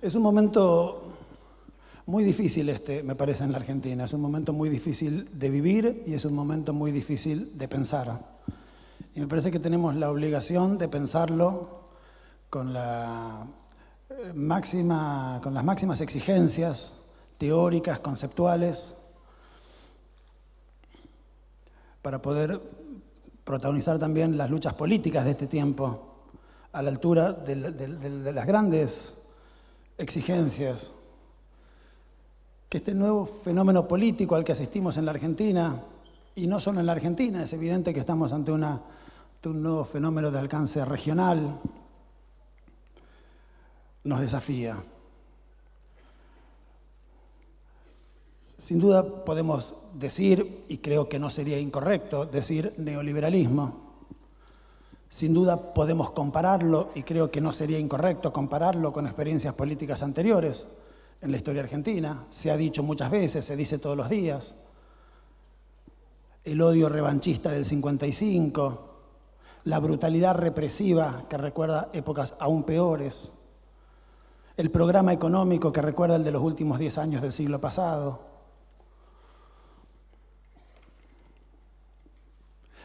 Es un momento muy difícil este, me parece, en la Argentina. Es un momento muy difícil de vivir y es un momento muy difícil de pensar. Y me parece que tenemos la obligación de pensarlo con, la eh, máxima, con las máximas exigencias teóricas, conceptuales, para poder protagonizar también las luchas políticas de este tiempo a la altura de, de las grandes exigencias, que este nuevo fenómeno político al que asistimos en la Argentina, y no solo en la Argentina, es evidente que estamos ante, un nuevo fenómeno de alcance regional, nos desafía. Sin duda podemos decir, y creo que no sería incorrecto, decir neoliberalismo. Sin duda podemos compararlo, y creo que no sería incorrecto compararlo con experiencias políticas anteriores en la historia argentina. Se ha dicho muchas veces, se dice todos los días. El odio revanchista del 55, la brutalidad represiva que recuerda épocas aún peores, el programa económico que recuerda el de los últimos 10 años del siglo pasado,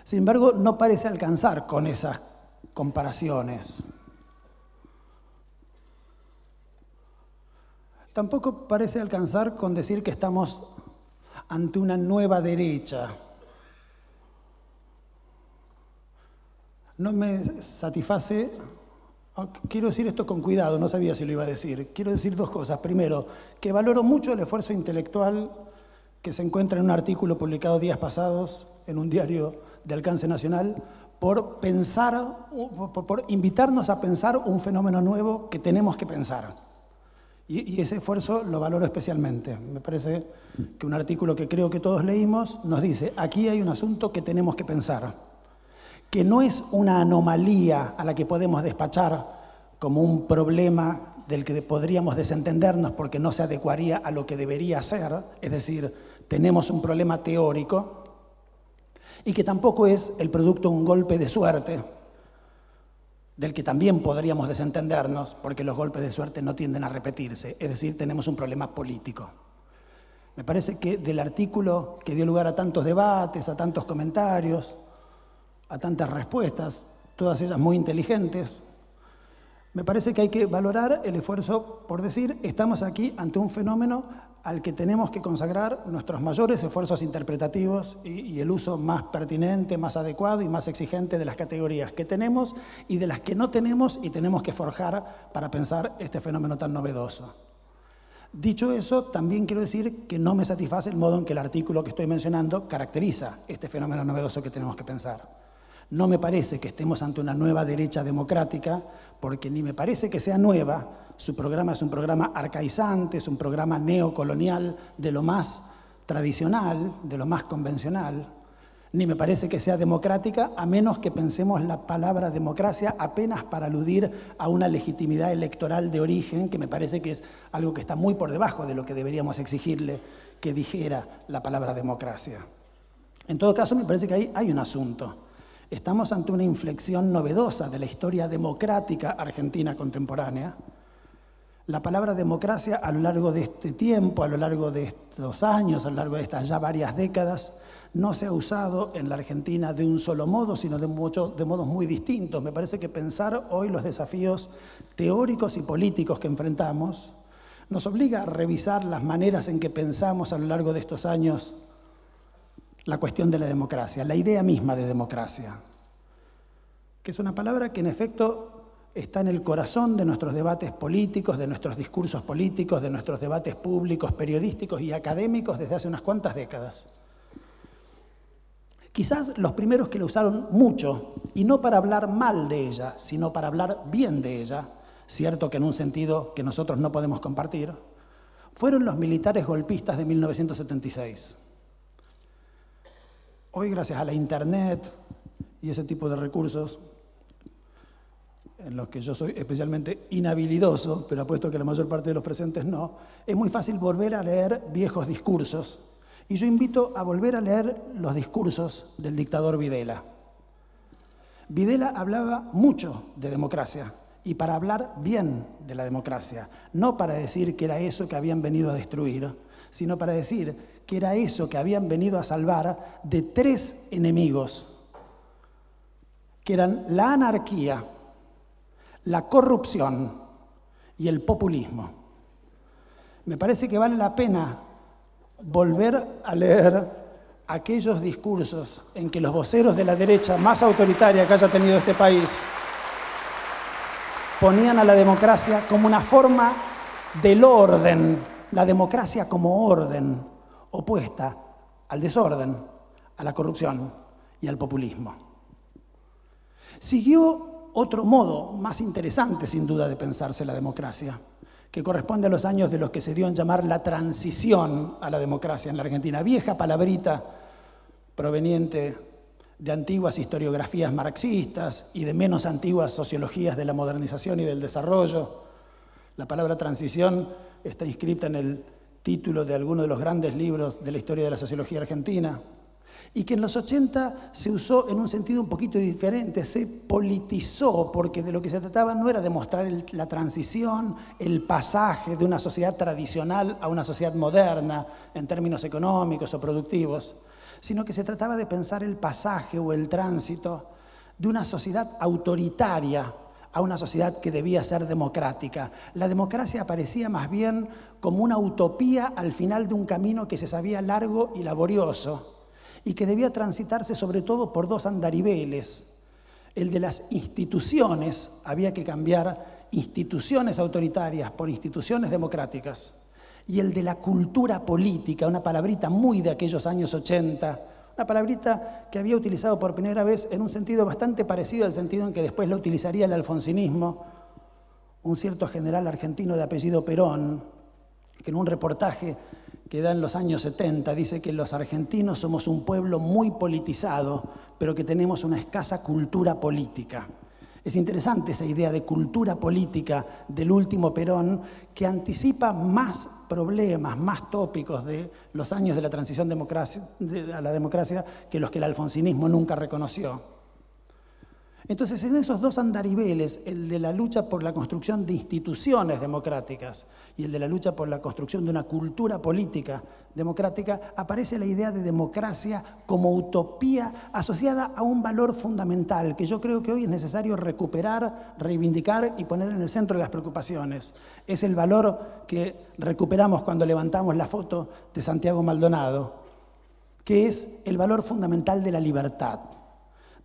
Sin embargo, no parece alcanzar con esas comparaciones. Tampoco parece alcanzar con decir que estamos ante una nueva derecha. No me satisface, oh, quiero decir esto con cuidado, no sabía si lo iba a decir. Quiero decir dos cosas. Primero, que valoro mucho el esfuerzo intelectual que se encuentra en un artículo publicado días pasados en un diario de alcance nacional, por pensar, por, invitarnos a pensar un fenómeno nuevo que tenemos que pensar. Y, y ese esfuerzo lo valoro especialmente. Me parece que un artículo que creo que todos leímos nos dice, aquí hay un asunto que tenemos que pensar, que no es una anomalía a la que podemos despachar como un problema del que podríamos desentendernos porque no se adecuaría a lo que debería ser, es decir, tenemos un problema teórico y que tampoco es el producto de un golpe de suerte, del que también podríamos desentendernos, porque los golpes de suerte no tienden a repetirse, es decir, tenemos un problema político. Me parece que del artículo que dio lugar a tantos debates, a tantos comentarios, a tantas respuestas, todas ellas muy inteligentes, me parece que hay que valorar el esfuerzo por decir, estamos aquí ante un fenómeno al que tenemos que consagrar nuestros mayores esfuerzos interpretativos y, el uso más pertinente, más adecuado y más exigente de las categorías que tenemos y de las que no tenemos y tenemos que forjar para pensar este fenómeno tan novedoso. Dicho eso, también quiero decir que no me satisface el modo en que el artículo que estoy mencionando caracteriza este fenómeno novedoso que tenemos que pensar. No me parece que estemos ante una nueva derecha democrática, porque ni me parece que sea nueva. Su programa es un programa arcaizante, es un programa neocolonial de lo más tradicional, de lo más convencional. Ni me parece que sea democrática, a menos que pensemos la palabra democracia apenas para aludir a una legitimidad electoral de origen, que me parece que es algo que está muy por debajo de lo que deberíamos exigirle que dijera la palabra democracia. En todo caso, me parece que ahí hay un asunto Estamos ante una inflexión novedosa de la historia democrática argentina contemporánea. La palabra democracia a lo largo de este tiempo, a lo largo de estos años, a lo largo de estas ya varias décadas, no se ha usado en la Argentina de un solo modo, sino de, de modos muy distintos. Me parece que pensar hoy los desafíos teóricos y políticos que enfrentamos nos obliga a revisar las maneras en que pensamos a lo largo de estos años la cuestión de la democracia, la idea misma de democracia, que es una palabra que en efecto está en el corazón de nuestros debates políticos, de nuestros discursos políticos, de nuestros debates públicos, periodísticos y académicos desde hace unas cuantas décadas. Quizás los primeros que la usaron mucho, y no para hablar mal de ella, sino para hablar bien de ella, cierto que en un sentido que nosotros no podemos compartir, fueron los militares golpistas de 1976. Hoy, gracias a la Internet y ese tipo de recursos, en los que yo soy especialmente inhabilidoso, pero apuesto que la mayor parte de los presentes no, es muy fácil volver a leer viejos discursos. Y yo invito a volver a leer los discursos del dictador Videla. Videla hablaba mucho de democracia y para hablar bien de la democracia, no para decir que era eso que habían venido a destruir, sino para decir que era eso que habían venido a salvar de tres enemigos, que eran la anarquía, la corrupción y el populismo. Me parece que vale la pena volver a leer aquellos discursos en que los voceros de la derecha más autoritaria que haya tenido este país ponían a la democracia como una forma del orden, la democracia como orden, opuesta al desorden, a la corrupción y al populismo. Siguió otro modo más interesante, sin duda, de pensarse la democracia, que corresponde a los años de los que se dio en llamar la transición a la democracia en la Argentina, vieja palabrita proveniente de antiguas historiografías marxistas y de menos antiguas sociologías de la modernización y del desarrollo. La palabra transición está inscrita en el título de alguno de los grandes libros de la historia de la sociología argentina, y que en los 80 se usó en un sentido un poquito diferente, se politizó, porque de lo que se trataba no era de mostrar la transición, el pasaje de una sociedad tradicional a una sociedad moderna en términos económicos o productivos, sino que se trataba de pensar el pasaje o el tránsito de una sociedad autoritaria a una sociedad que debía ser democrática. La democracia aparecía más bien como una utopía al final de un camino que se sabía largo y laborioso y que debía transitarse sobre todo por dos andaribeles. El de las instituciones, había que cambiar instituciones autoritarias por instituciones democráticas, y el de la cultura política, una palabrita muy de aquellos años 80, una palabrita que había utilizado por primera vez en un sentido bastante parecido al sentido en que después la utilizaría el alfonsinismo, un cierto general argentino de apellido Perón, que en un reportaje que da en los años 70 dice que los argentinos somos un pueblo muy politizado, pero que tenemos una escasa cultura política. Es interesante esa idea de cultura política del último Perón que anticipa más problemas, más tópicos de los años de la transición democracia, a la democracia que los que el alfonsinismo nunca reconoció. Entonces, en esos dos andaribeles, el de la lucha por la construcción de instituciones democráticas y el de la lucha por la construcción de una cultura política democrática, aparece la idea de democracia como utopía asociada a un valor fundamental que yo creo que hoy es necesario recuperar, reivindicar y poner en el centro de las preocupaciones. Es el valor que recuperamos cuando levantamos la foto de Santiago Maldonado, que es el valor fundamental de la libertad.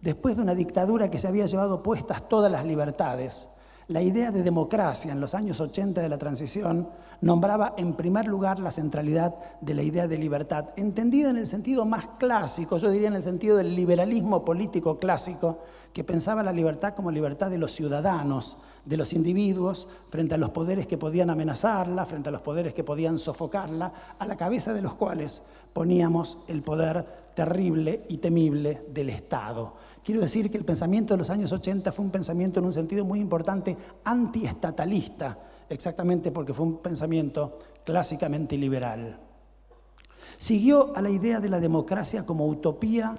Después de una dictadura que se había llevado puestas todas las libertades, la idea de democracia en los años 80 de la transición nombraba en primer lugar la centralidad de la idea de libertad, entendida en el sentido más clásico, yo diría en el sentido del liberalismo político clásico, que pensaba la libertad como libertad de los ciudadanos, de los individuos, frente a los poderes que podían amenazarla, frente a los poderes que podían sofocarla, a la cabeza de los cuales poníamos el poder terrible y temible del Estado. Quiero decir que el pensamiento de los años 80 fue un pensamiento en un sentido muy importante antiestatalista, exactamente porque fue un pensamiento clásicamente liberal. Siguió a la idea de la democracia como utopía,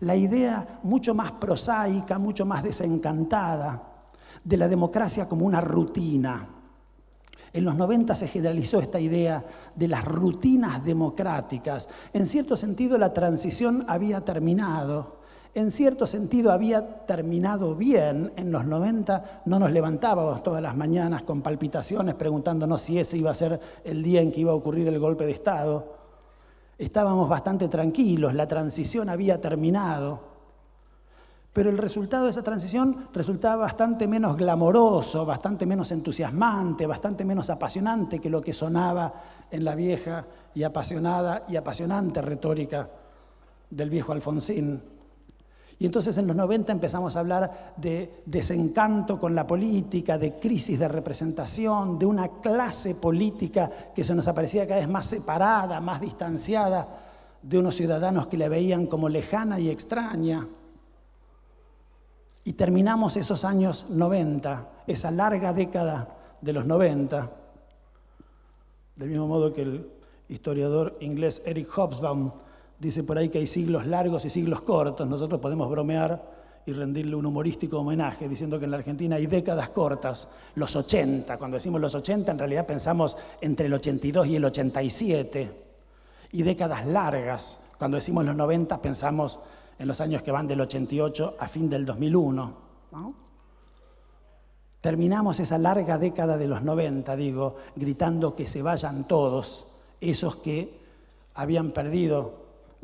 la idea mucho más prosaica, mucho más desencantada, de la democracia como una rutina en los 90 se generalizó esta idea de las rutinas democráticas. En cierto sentido la transición había terminado. En cierto sentido había terminado bien, en los 90 no nos levantábamos todas las mañanas con palpitaciones preguntándonos si ese iba a ser el día en que iba a ocurrir el golpe de Estado. Estábamos bastante tranquilos, la transición había terminado. Pero el resultado de esa transición resultaba bastante menos glamoroso, bastante menos entusiasmante, bastante menos apasionante que lo que sonaba en la vieja y apasionada y apasionante retórica del viejo Alfonsín. Y entonces en los 90 empezamos a hablar de desencanto con la política, de crisis de representación, de una clase política que se nos aparecía cada vez más separada, más distanciada de unos ciudadanos que la veían como lejana y extraña. Y terminamos esos años 90, esa larga década de los 90, del mismo modo que el historiador inglés Eric Hobsbawm dice por ahí que hay siglos largos y siglos cortos, nosotros podemos bromear y rendirle un humorístico homenaje diciendo que en la Argentina hay décadas cortas, los 80, cuando decimos los 80 en realidad pensamos entre el 82 y el 87, y décadas largas, cuando decimos los 90 pensamos en los años que van del 88 a fin del 2001. Terminamos esa larga década de los 90, digo, gritando que se vayan todos esos que habían perdido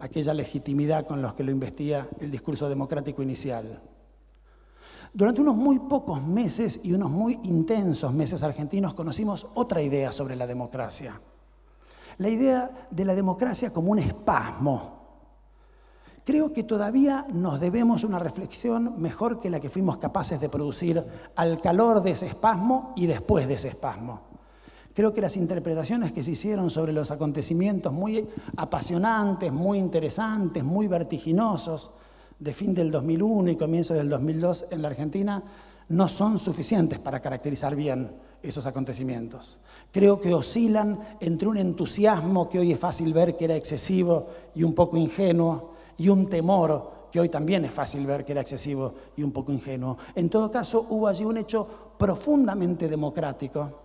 aquella legitimidad con los que lo investía el discurso democrático inicial. Durante unos muy pocos meses y unos muy intensos meses argentinos conocimos otra idea sobre la democracia. La idea de la democracia como un espasmo, creo que todavía nos debemos una reflexión mejor que la que fuimos capaces de producir al calor de ese espasmo y después de ese espasmo. Creo que las interpretaciones que se hicieron sobre los acontecimientos muy apasionantes, muy interesantes, muy vertiginosos de fin del 2001 y comienzo del 2002 en la Argentina no son suficientes para caracterizar bien esos acontecimientos. Creo que oscilan entre un entusiasmo que hoy es fácil ver que era excesivo y un poco ingenuo, y un temor que hoy también es fácil ver que era excesivo y un poco ingenuo. En todo caso, hubo allí un hecho profundamente democrático,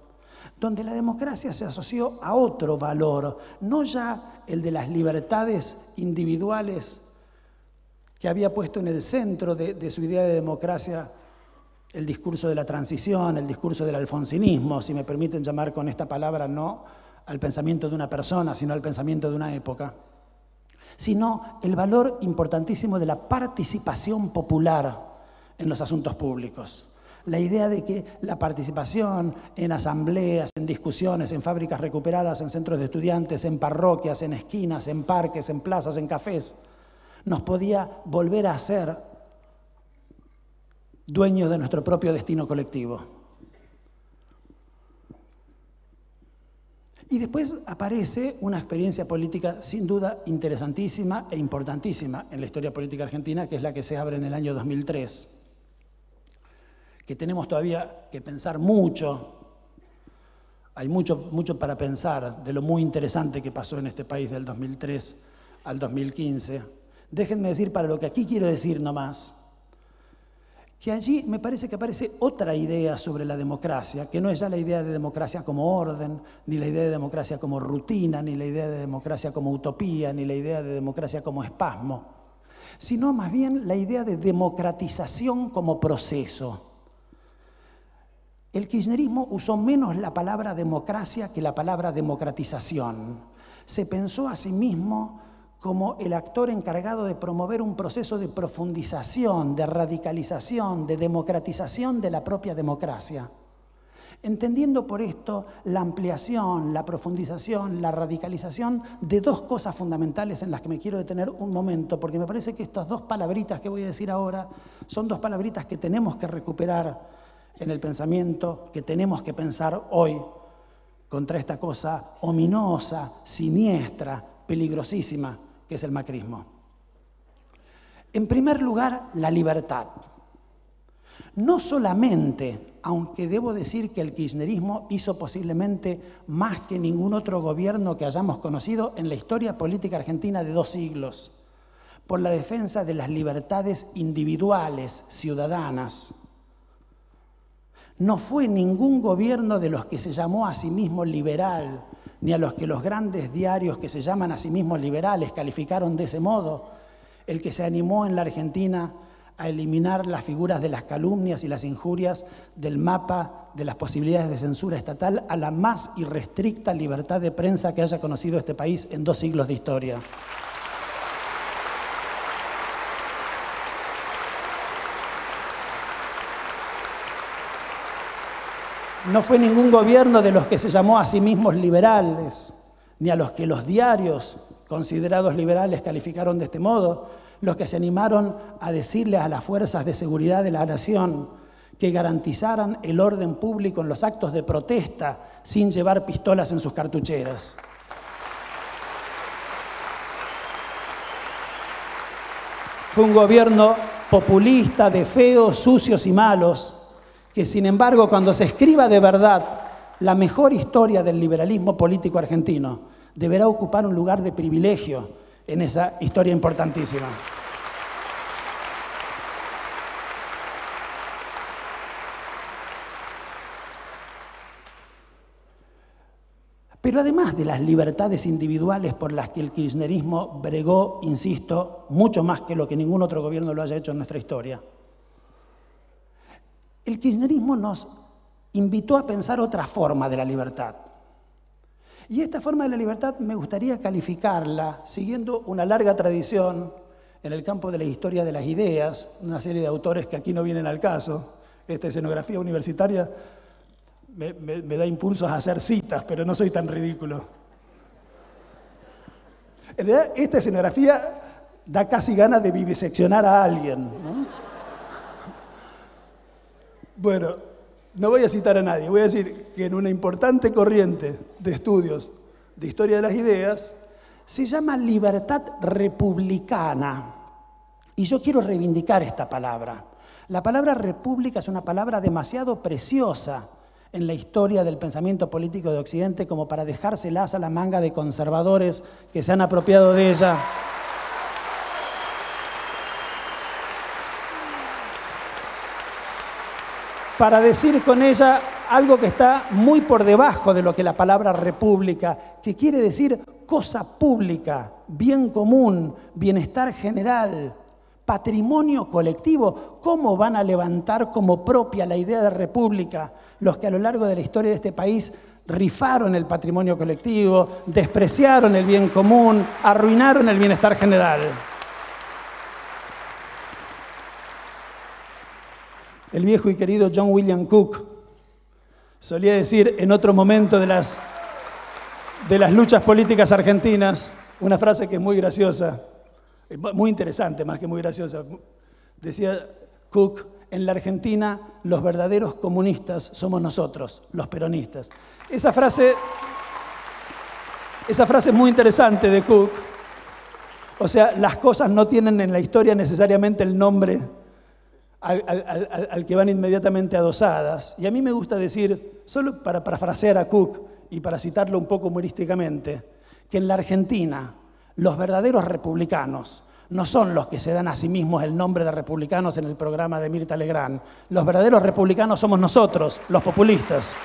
donde la democracia se asoció a otro valor, no ya el de las libertades individuales que había puesto en el centro de, de su idea de democracia el discurso de la transición, el discurso del alfonsinismo, si me permiten llamar con esta palabra no al pensamiento de una persona, sino al pensamiento de una época sino el valor importantísimo de la participación popular en los asuntos públicos. La idea de que la participación en asambleas, en discusiones, en fábricas recuperadas, en centros de estudiantes, en parroquias, en esquinas, en parques, en plazas, en cafés, nos podía volver a hacer dueños de nuestro propio destino colectivo. Y después aparece una experiencia política sin duda interesantísima e importantísima en la historia política argentina, que es la que se abre en el año 2003, que tenemos todavía que pensar mucho, hay mucho, mucho para pensar de lo muy interesante que pasó en este país del 2003 al 2015. Déjenme decir para lo que aquí quiero decir nomás, que allí me parece que aparece otra idea sobre la democracia, que no es ya la idea de democracia como orden, ni la idea de democracia como rutina, ni la idea de democracia como utopía, ni la idea de democracia como espasmo, sino más bien la idea de democratización como proceso. El kirchnerismo usó menos la palabra democracia que la palabra democratización. Se pensó a sí mismo como el actor encargado de promover un proceso de profundización, de radicalización, de democratización de la propia democracia. Entendiendo por esto la ampliación, la profundización, la radicalización de dos cosas fundamentales en las que me quiero detener un momento, porque me parece que estas dos palabritas que voy a decir ahora son dos palabritas que tenemos que recuperar en el pensamiento, que tenemos que pensar hoy contra esta cosa ominosa, siniestra, peligrosísima que es el macrismo. En primer lugar, la libertad. No solamente, aunque debo decir que el kirchnerismo hizo posiblemente más que ningún otro gobierno que hayamos conocido en la historia política argentina de dos siglos, por la defensa de las libertades individuales, ciudadanas. No fue ningún gobierno de los que se llamó a sí mismo liberal, ni a los que los grandes diarios que se llaman a sí mismos liberales calificaron de ese modo, el que se animó en la Argentina a eliminar las figuras de las calumnias y las injurias del mapa de las posibilidades de censura estatal a la más irrestricta libertad de prensa que haya conocido este país en dos siglos de historia. No fue ningún gobierno de los que se llamó a sí mismos liberales, ni a los que los diarios considerados liberales calificaron de este modo, los que se animaron a decirle a las fuerzas de seguridad de la nación que garantizaran el orden público en los actos de protesta sin llevar pistolas en sus cartucheras. Fue un gobierno populista de feos, sucios y malos que sin embargo cuando se escriba de verdad la mejor historia del liberalismo político argentino, deberá ocupar un lugar de privilegio en esa historia importantísima. Pero además de las libertades individuales por las que el kirchnerismo bregó, insisto, mucho más que lo que ningún otro gobierno lo haya hecho en nuestra historia, el kirchnerismo nos invitó a pensar otra forma de la libertad. Y esta forma de la libertad me gustaría calificarla siguiendo una larga tradición en el campo de la historia de las ideas, una serie de autores que aquí no vienen al caso. Esta escenografía universitaria me, da impulsos a hacer citas, pero no soy tan ridículo. En realidad, esta escenografía da casi ganas de viviseccionar a alguien. Bueno, no voy a citar a nadie, voy a decir que en una importante corriente de estudios de historia de las ideas se llama libertad republicana. Y yo quiero reivindicar esta palabra. La palabra república es una palabra demasiado preciosa en la historia del pensamiento político de Occidente como para dejárselas a la manga de conservadores que se han apropiado de ella. para decir con ella algo que está muy por debajo de lo que la palabra república, que quiere decir cosa pública, bien común, bienestar general, patrimonio colectivo. ¿Cómo van a levantar como propia la idea de república los que a lo largo de la historia de este país rifaron el patrimonio colectivo, despreciaron el bien común, arruinaron el bienestar general? El viejo y querido John William Cook solía decir en otro momento de las, de las luchas políticas argentinas una frase que es muy graciosa, eh, muy interesante más que muy graciosa. Decía Cook, en la Argentina los verdaderos comunistas somos nosotros, los peronistas. Esa frase, esa frase es muy interesante de Cook. O sea, las cosas no tienen en la historia necesariamente el nombre al, que van inmediatamente adosadas. Y a mí me gusta decir, solo para parafrasear a Cook y para citarlo un poco humorísticamente, que en la Argentina los verdaderos republicanos no son los que se dan a sí mismos el nombre de republicanos en el programa de Mirta Legrand. Los verdaderos republicanos somos nosotros, los populistas.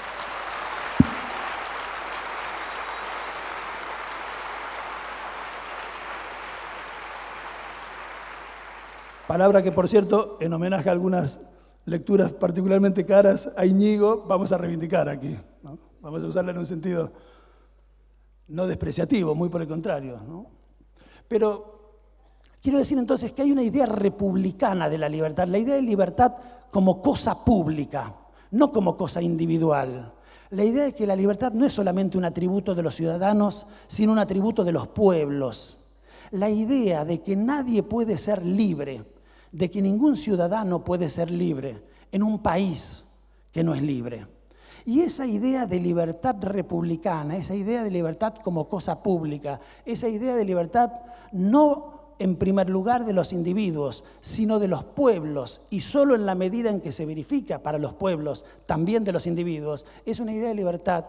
Palabra que, por cierto, en homenaje a algunas lecturas particularmente caras a Iñigo, vamos a reivindicar aquí. Vamos a usarla en un sentido no despreciativo, muy por el contrario. Pero quiero decir entonces que hay una idea republicana de la libertad, la idea de libertad como cosa pública, no como cosa individual. La idea de que la libertad no es solamente un atributo de los ciudadanos, sino un atributo de los pueblos. La idea de que nadie puede ser libre de que ningún ciudadano puede ser libre en un país que no es libre. Y esa idea de libertad republicana, esa idea de libertad como cosa pública, esa idea de libertad no en primer lugar de los individuos, sino de los pueblos, y solo en la medida en que se verifica para los pueblos, también de los individuos, es una idea de libertad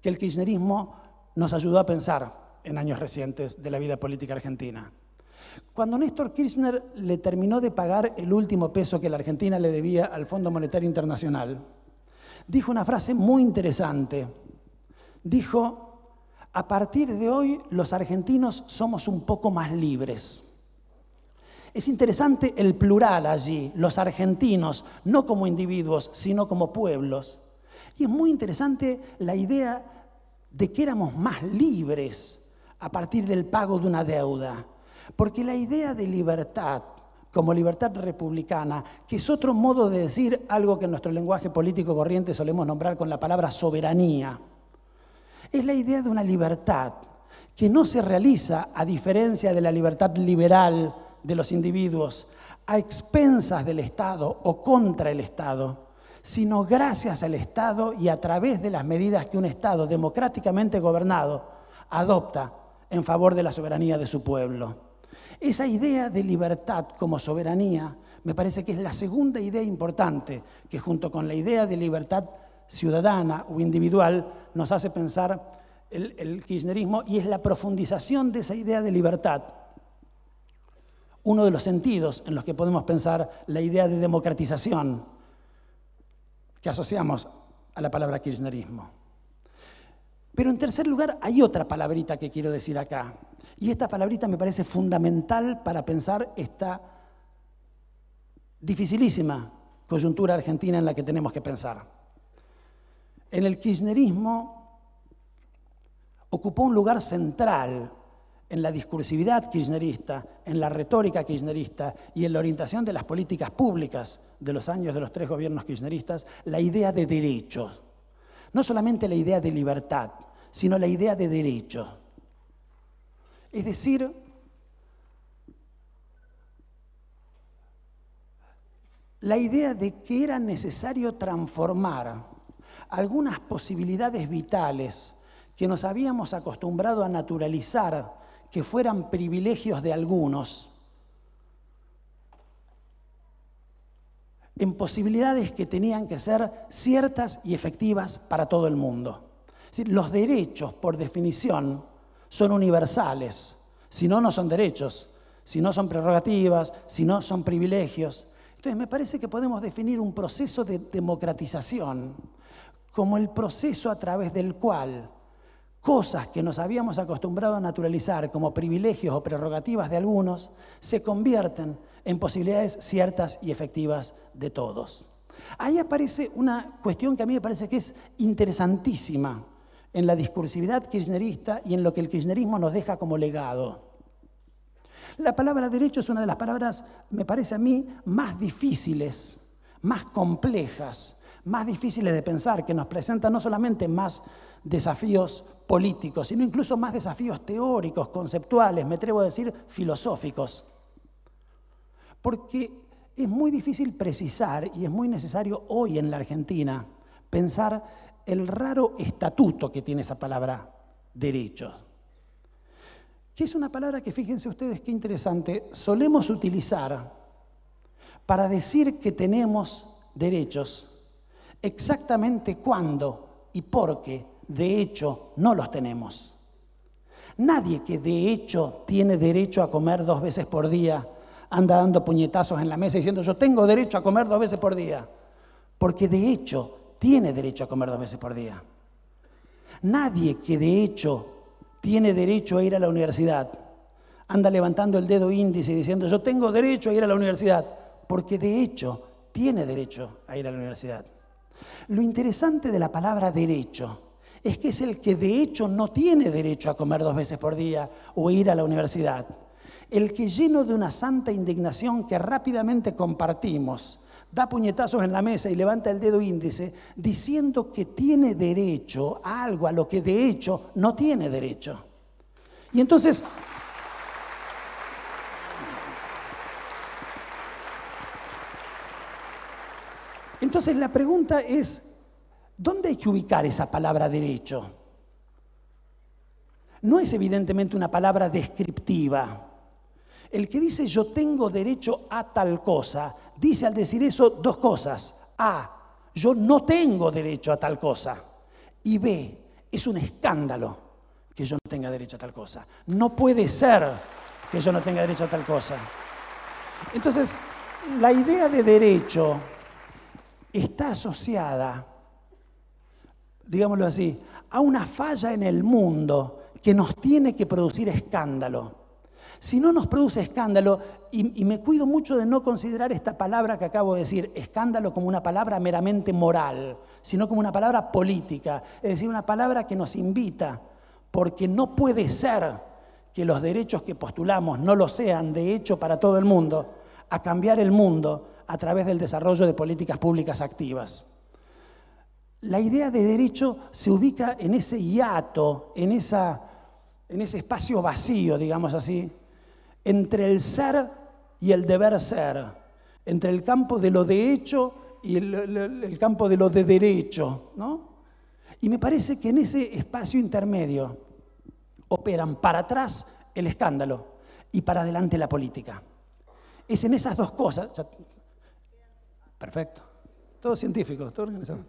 que el kirchnerismo nos ayudó a pensar en años recientes de la vida política argentina. Cuando Néstor Kirchner le terminó de pagar el último peso que la Argentina le debía al Fondo Monetario Internacional, dijo una frase muy interesante. Dijo, a partir de hoy los argentinos somos un poco más libres. Es interesante el plural allí, los argentinos, no como individuos, sino como pueblos. Y es muy interesante la idea de que éramos más libres a partir del pago de una deuda. Porque la idea de libertad, como libertad republicana, que es otro modo de decir algo que en nuestro lenguaje político corriente solemos nombrar con la palabra soberanía, es la idea de una libertad que no se realiza, a diferencia de la libertad liberal de los individuos, a expensas del Estado o contra el Estado, sino gracias al Estado y a través de las medidas que un Estado democráticamente gobernado adopta en favor de la soberanía de su pueblo. Esa idea de libertad como soberanía me parece que es la segunda idea importante que junto con la idea de libertad ciudadana o individual nos hace pensar el, kirchnerismo y es la profundización de esa idea de libertad uno de los sentidos en los que podemos pensar la idea de democratización que asociamos a la palabra kirchnerismo. Pero en tercer lugar hay otra palabrita que quiero decir acá, y esta palabrita me parece fundamental para pensar esta dificilísima coyuntura argentina en la que tenemos que pensar. En el kirchnerismo ocupó un lugar central en la discursividad kirchnerista, en la retórica kirchnerista y en la orientación de las políticas públicas de los años de los tres gobiernos kirchneristas, la idea de derechos. No solamente la idea de libertad, sino la idea de derechos. Es decir, la idea de que era necesario transformar algunas posibilidades vitales que nos habíamos acostumbrado a naturalizar, que fueran privilegios de algunos, en posibilidades que tenían que ser ciertas y efectivas para todo el mundo. los derechos, por definición, son universales. Si no, no son derechos, si no son prerrogativas, si no son privilegios. Entonces me parece que podemos definir un proceso de democratización como el proceso a través del cual cosas que nos habíamos acostumbrado a naturalizar como privilegios o prerrogativas de algunos se convierten en posibilidades ciertas y efectivas de todos. Ahí aparece una cuestión que a mí me parece que es interesantísima, en la discursividad kirchnerista y en lo que el kirchnerismo nos deja como legado. La palabra derecho es una de las palabras, me parece a mí, más difíciles, más complejas, más difíciles de pensar, que nos presenta no solamente más desafíos políticos, sino incluso más desafíos teóricos, conceptuales, me atrevo a decir, filosóficos. Porque es muy difícil precisar y es muy necesario hoy en la Argentina pensar el raro estatuto que tiene esa palabra derechos. Que es una palabra que, fíjense ustedes qué interesante, solemos utilizar para decir que tenemos derechos exactamente cuándo y por qué de hecho no los tenemos. Nadie que de hecho tiene derecho a comer dos veces por día anda dando puñetazos en la mesa diciendo yo tengo derecho a comer dos veces por día, porque de hecho tiene derecho a comer dos veces por día. Nadie que de hecho tiene derecho a ir a la universidad anda levantando el dedo índice diciendo yo tengo derecho a ir a la universidad, porque de hecho tiene derecho a ir a la universidad. Lo interesante de la palabra derecho es que es el que de hecho no tiene derecho a comer dos veces por día o ir a la universidad. El que lleno de una santa indignación que rápidamente compartimos, da puñetazos en la mesa y levanta el dedo índice diciendo que tiene derecho a algo a lo que de hecho no tiene derecho. Y entonces... Entonces la pregunta es, ¿dónde hay que ubicar esa palabra derecho? No es evidentemente una palabra descriptiva el que dice yo tengo derecho a tal cosa, dice al decir eso dos cosas. A, yo no tengo derecho a tal cosa. Y B, es un escándalo que yo no tenga derecho a tal cosa. No puede ser que yo no tenga derecho a tal cosa. Entonces, la idea de derecho está asociada, digámoslo así, a una falla en el mundo que nos tiene que producir escándalo si no nos produce escándalo, y, me cuido mucho de no considerar esta palabra que acabo de decir, escándalo como una palabra meramente moral, sino como una palabra política, es decir, una palabra que nos invita, porque no puede ser que los derechos que postulamos no lo sean de hecho para todo el mundo, a cambiar el mundo a través del desarrollo de políticas públicas activas. La idea de derecho se ubica en ese hiato, en esa en ese espacio vacío, digamos así, entre el ser y el deber ser, entre el campo de lo de hecho y el, campo de lo de derecho. ¿no? Y me parece que en ese espacio intermedio operan para atrás el escándalo y para adelante la política. Es en esas dos cosas. perfecto. Todo científico, todo organizado.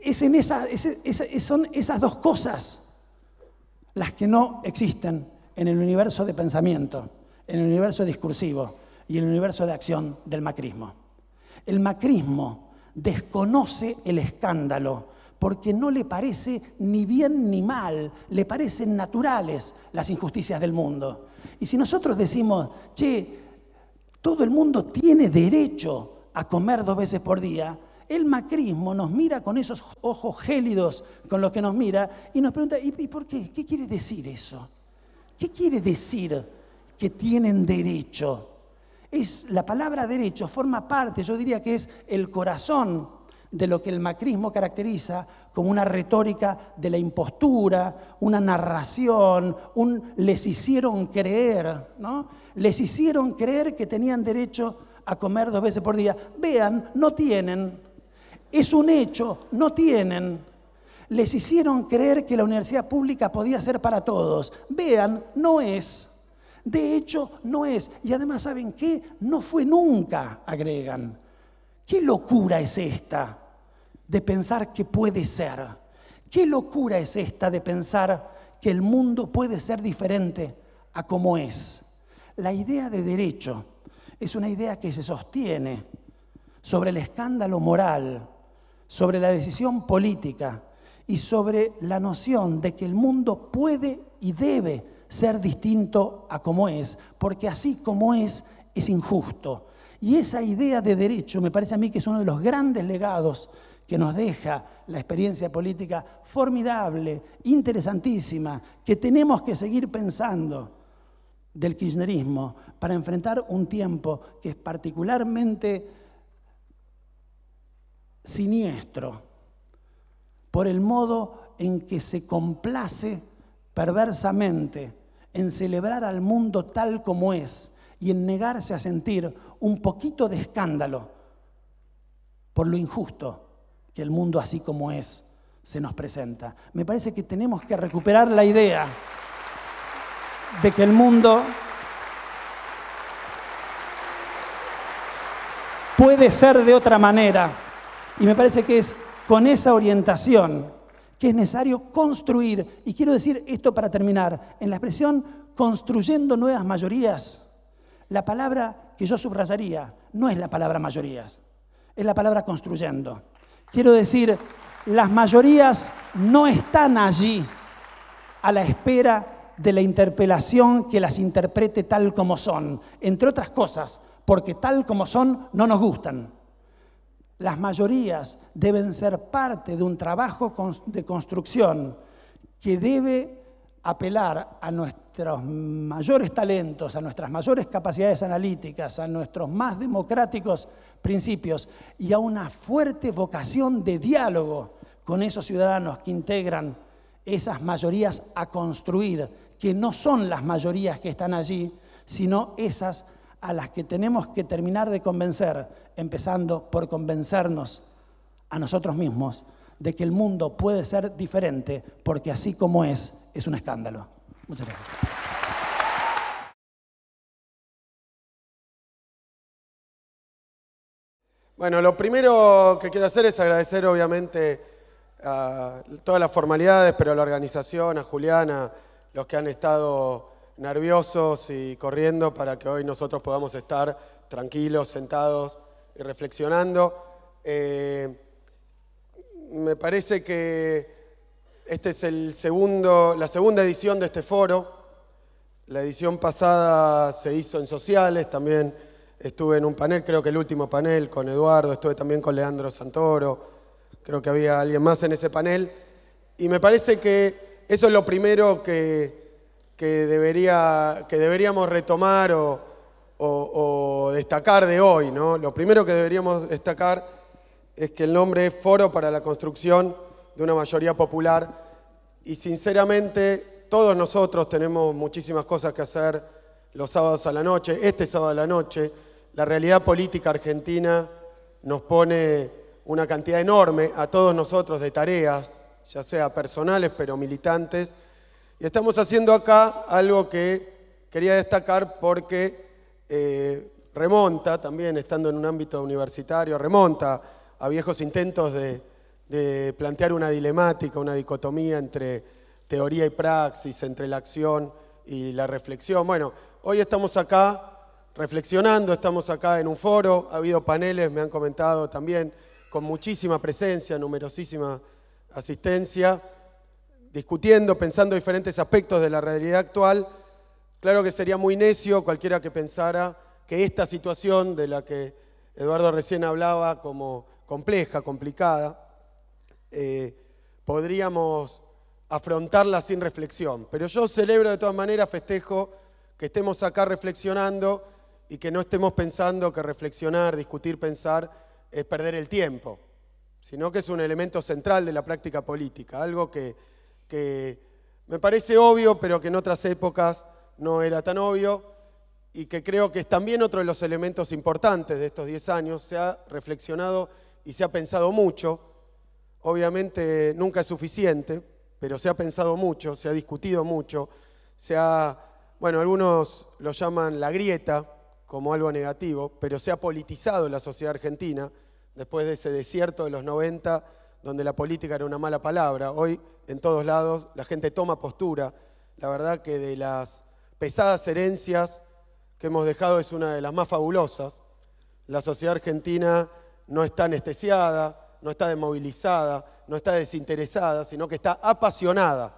Es en son esas dos cosas las que no existen en el universo de pensamiento, en el universo discursivo y en el universo de acción del macrismo. El macrismo desconoce el escándalo porque no le parece ni bien ni mal, le parecen naturales las injusticias del mundo. Y si nosotros decimos, che, todo el mundo tiene derecho a comer dos veces por día, el macrismo nos mira con esos ojos gélidos con los que nos mira y nos pregunta, ¿y por qué? ¿Qué quiere decir eso? ¿Qué quiere decir que tienen derecho? Es, la palabra derecho forma parte, yo diría que es el corazón de lo que el macrismo caracteriza como una retórica de la impostura, una narración, un les hicieron creer, ¿no? Les hicieron creer que tenían derecho a comer dos veces por día. Vean, no tienen. Es un hecho, no tienen les hicieron creer que la universidad pública podía ser para todos. Vean, no es. De hecho, no es. Y además, ¿saben qué? No fue nunca, agregan. ¿Qué locura es esta de pensar que puede ser? ¿Qué locura es esta de pensar que el mundo puede ser diferente a como es? La idea de derecho es una idea que se sostiene sobre el escándalo moral, sobre la decisión política, y sobre la noción de que el mundo puede y debe ser distinto a como es, porque así como es es injusto. Y esa idea de derecho me parece a mí que es uno de los grandes legados que nos deja la experiencia política formidable, interesantísima, que tenemos que seguir pensando del kirchnerismo para enfrentar un tiempo que es particularmente siniestro por el modo en que se complace perversamente en celebrar al mundo tal como es y en negarse a sentir un poquito de escándalo por lo injusto que el mundo así como es se nos presenta. Me parece que tenemos que recuperar la idea de que el mundo puede ser de otra manera y me parece que es con esa orientación que es necesario construir, y quiero decir esto para terminar, en la expresión construyendo nuevas mayorías, la palabra que yo subrayaría no es la palabra mayorías, es la palabra construyendo. Quiero decir, las mayorías no están allí a la espera de la interpelación que las interprete tal como son, entre otras cosas, porque tal como son no nos gustan las mayorías deben ser parte de un trabajo de construcción que debe apelar a nuestros mayores talentos, a nuestras mayores capacidades analíticas, a nuestros más democráticos principios y a una fuerte vocación de diálogo con esos ciudadanos que integran esas mayorías a construir, que no son las mayorías que están allí, sino esas a las que tenemos que terminar de convencer empezando por convencernos a nosotros mismos de que el mundo puede ser diferente, porque así como es, es un escándalo. Muchas gracias. Bueno, lo primero que quiero hacer es agradecer obviamente a todas las formalidades, pero a la organización, a Juliana, los que han estado nerviosos y corriendo para que hoy nosotros podamos estar tranquilos, sentados y reflexionando, eh, me parece que esta es el segundo, la segunda edición de este foro. La edición pasada se hizo en sociales, también estuve en un panel, creo que el último panel con Eduardo, estuve también con Leandro Santoro, creo que había alguien más en ese panel. Y me parece que eso es lo primero que, que, debería, que deberíamos retomar o, o, destacar de hoy, ¿no? Lo primero que deberíamos destacar es que el nombre es Foro para la Construcción de una Mayoría Popular y sinceramente todos nosotros tenemos muchísimas cosas que hacer los sábados a la noche, este sábado a la noche. La realidad política argentina nos pone una cantidad enorme a todos nosotros de tareas, ya sea personales pero militantes. Y estamos haciendo acá algo que quería destacar porque eh, remonta también, estando en un ámbito universitario, remonta a viejos intentos de plantear una dilemática, una dicotomía entre teoría y praxis, entre la acción y la reflexión. Bueno, hoy estamos acá reflexionando, estamos acá en un foro, ha habido paneles, me han comentado también, con muchísima presencia, numerosísima asistencia, discutiendo, pensando diferentes aspectos de la realidad actual Claro que sería muy necio cualquiera que pensara que esta situación de la que Eduardo recién hablaba como compleja, complicada, eh, podríamos afrontarla sin reflexión. Pero yo celebro de todas maneras, festejo que estemos acá reflexionando y que no estemos pensando que reflexionar, discutir, pensar es perder el tiempo, sino que es un elemento central de la práctica política, algo que me parece obvio, pero que en otras épocas no era tan obvio y que creo que es también otro de los elementos importantes de estos 10 años. Se ha reflexionado y se ha pensado mucho. Obviamente nunca es suficiente, pero se ha pensado mucho, se ha discutido mucho, se ha, bueno, algunos lo llaman la grieta como algo negativo, pero se ha politizado la sociedad argentina después de ese desierto de los 90 donde la política era una mala palabra. Hoy en todos lados la gente toma postura. La verdad que de las pesadas herencias que hemos dejado es una de las más fabulosas. La sociedad argentina no está anestesiada, no está demovilizada, no está desinteresada, sino que está apasionada.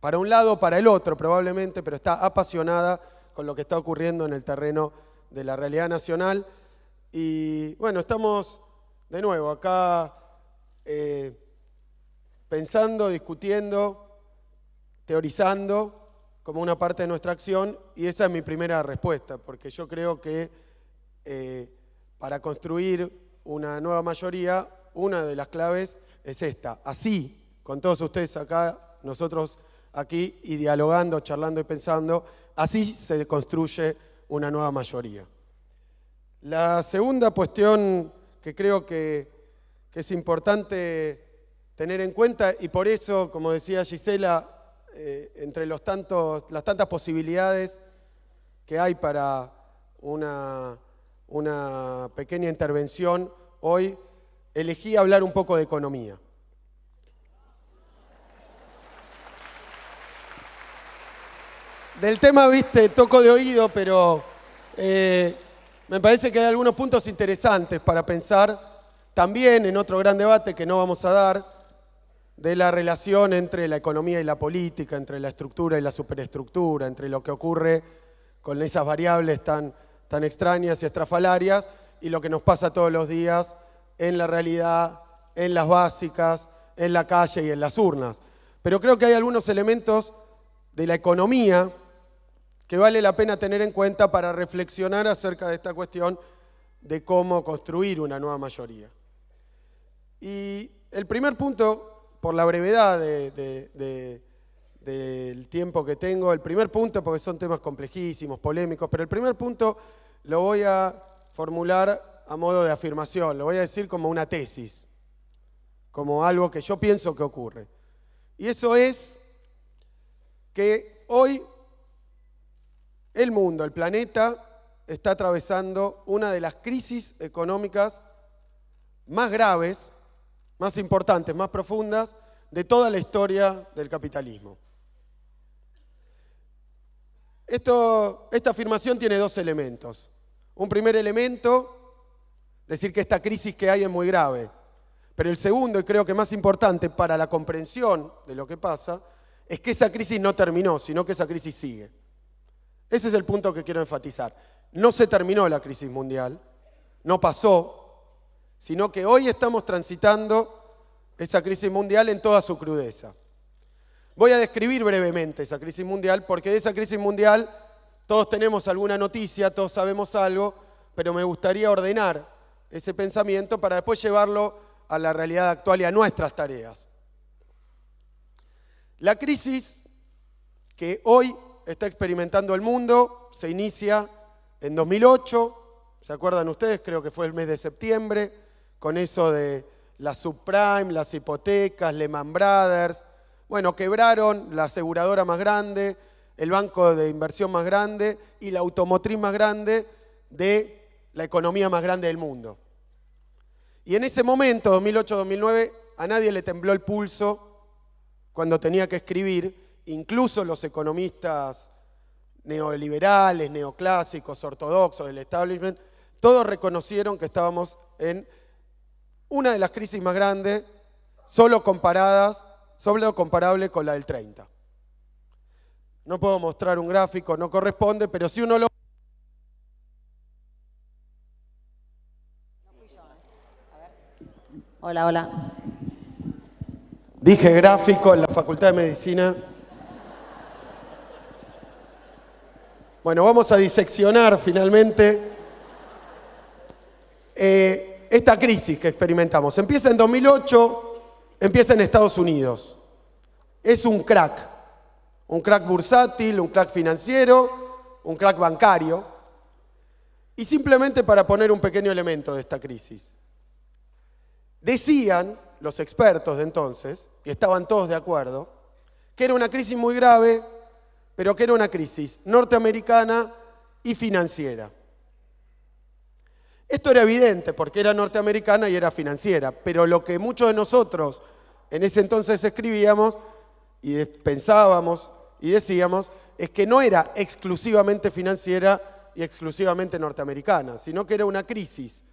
Para un lado, para el otro probablemente, pero está apasionada con lo que está ocurriendo en el terreno de la realidad nacional. Y bueno, estamos de nuevo acá eh, pensando, discutiendo, teorizando como una parte de nuestra acción y esa es mi primera respuesta, porque yo creo que eh, para construir una nueva mayoría, una de las claves es esta. Así, con todos ustedes acá, nosotros aquí y dialogando, charlando y pensando, así se construye una nueva mayoría. La segunda cuestión que creo que, que es importante tener en cuenta, y por eso, como decía Gisela, eh, entre las tantas posibilidades que hay para una, pequeña intervención, hoy elegí hablar un poco de economía. Del tema, viste, toco de oído, pero eh, me parece que hay algunos puntos interesantes para pensar también en otro gran debate que no vamos a dar, de la relación entre la economía y la política, entre la estructura y la superestructura, entre lo que ocurre con esas variables tan, tan extrañas y estrafalarias y lo que nos pasa todos los días en la realidad, en las básicas, en la calle y en las urnas. Pero creo que hay algunos elementos de la economía que vale la pena tener en cuenta para reflexionar acerca de esta cuestión de cómo construir una nueva mayoría. Y el primer punto por la brevedad del tiempo que tengo, el primer punto, porque son temas complejísimos, polémicos, pero el primer punto lo voy a formular a modo de afirmación, lo voy a decir como una tesis, como algo que yo pienso que ocurre. Y eso es que hoy el mundo, el planeta, está atravesando una de las crisis económicas más graves más importantes, más profundas de toda la historia del capitalismo. esta afirmación tiene dos elementos. Un primer elemento, decir que esta crisis que hay es muy grave. Pero el segundo, y creo que más importante para la comprensión de lo que pasa, es que esa crisis no terminó, sino que esa crisis sigue. Ese es el punto que quiero enfatizar. No se terminó la crisis mundial, no pasó, sino que hoy estamos transitando esa crisis mundial en toda su crudeza. Voy a describir brevemente esa crisis mundial, porque de esa crisis mundial todos tenemos alguna noticia, todos sabemos algo, pero me gustaría ordenar ese pensamiento para después llevarlo a la realidad actual y a nuestras tareas. La crisis que hoy está experimentando el mundo se inicia en 2008, ¿se acuerdan ustedes? Creo que fue el mes de septiembre con eso de las subprime, las hipotecas, Lehman Brothers. Bueno, quebraron la aseguradora más grande, el banco de inversión más grande y la automotriz más grande de la economía más grande del mundo. Y en ese momento, 2008-2009, a nadie le tembló el pulso cuando tenía que escribir, incluso los economistas neoliberales, neoclásicos, ortodoxos del establishment, todos reconocieron que estábamos en una de las crisis más grandes, solo comparadas, solo comparable con la del 30. No puedo mostrar un gráfico, no corresponde, pero si uno lo... Hola, hola. Dije gráfico en la Facultad de Medicina. Bueno, vamos a diseccionar finalmente. Eh, esta crisis que experimentamos. Empieza en 2008, empieza en Estados Unidos. Es un crack, un crack bursátil, un crack financiero, un crack bancario. Y simplemente para poner un pequeño elemento de esta crisis. Decían los expertos de entonces, que estaban todos de acuerdo, que era una crisis muy grave, pero que era una crisis norteamericana y financiera. Esto era evidente porque era norteamericana y era financiera, pero lo que muchos de nosotros en ese entonces escribíamos y pensábamos y decíamos es que no era exclusivamente financiera y exclusivamente norteamericana, sino que era una crisis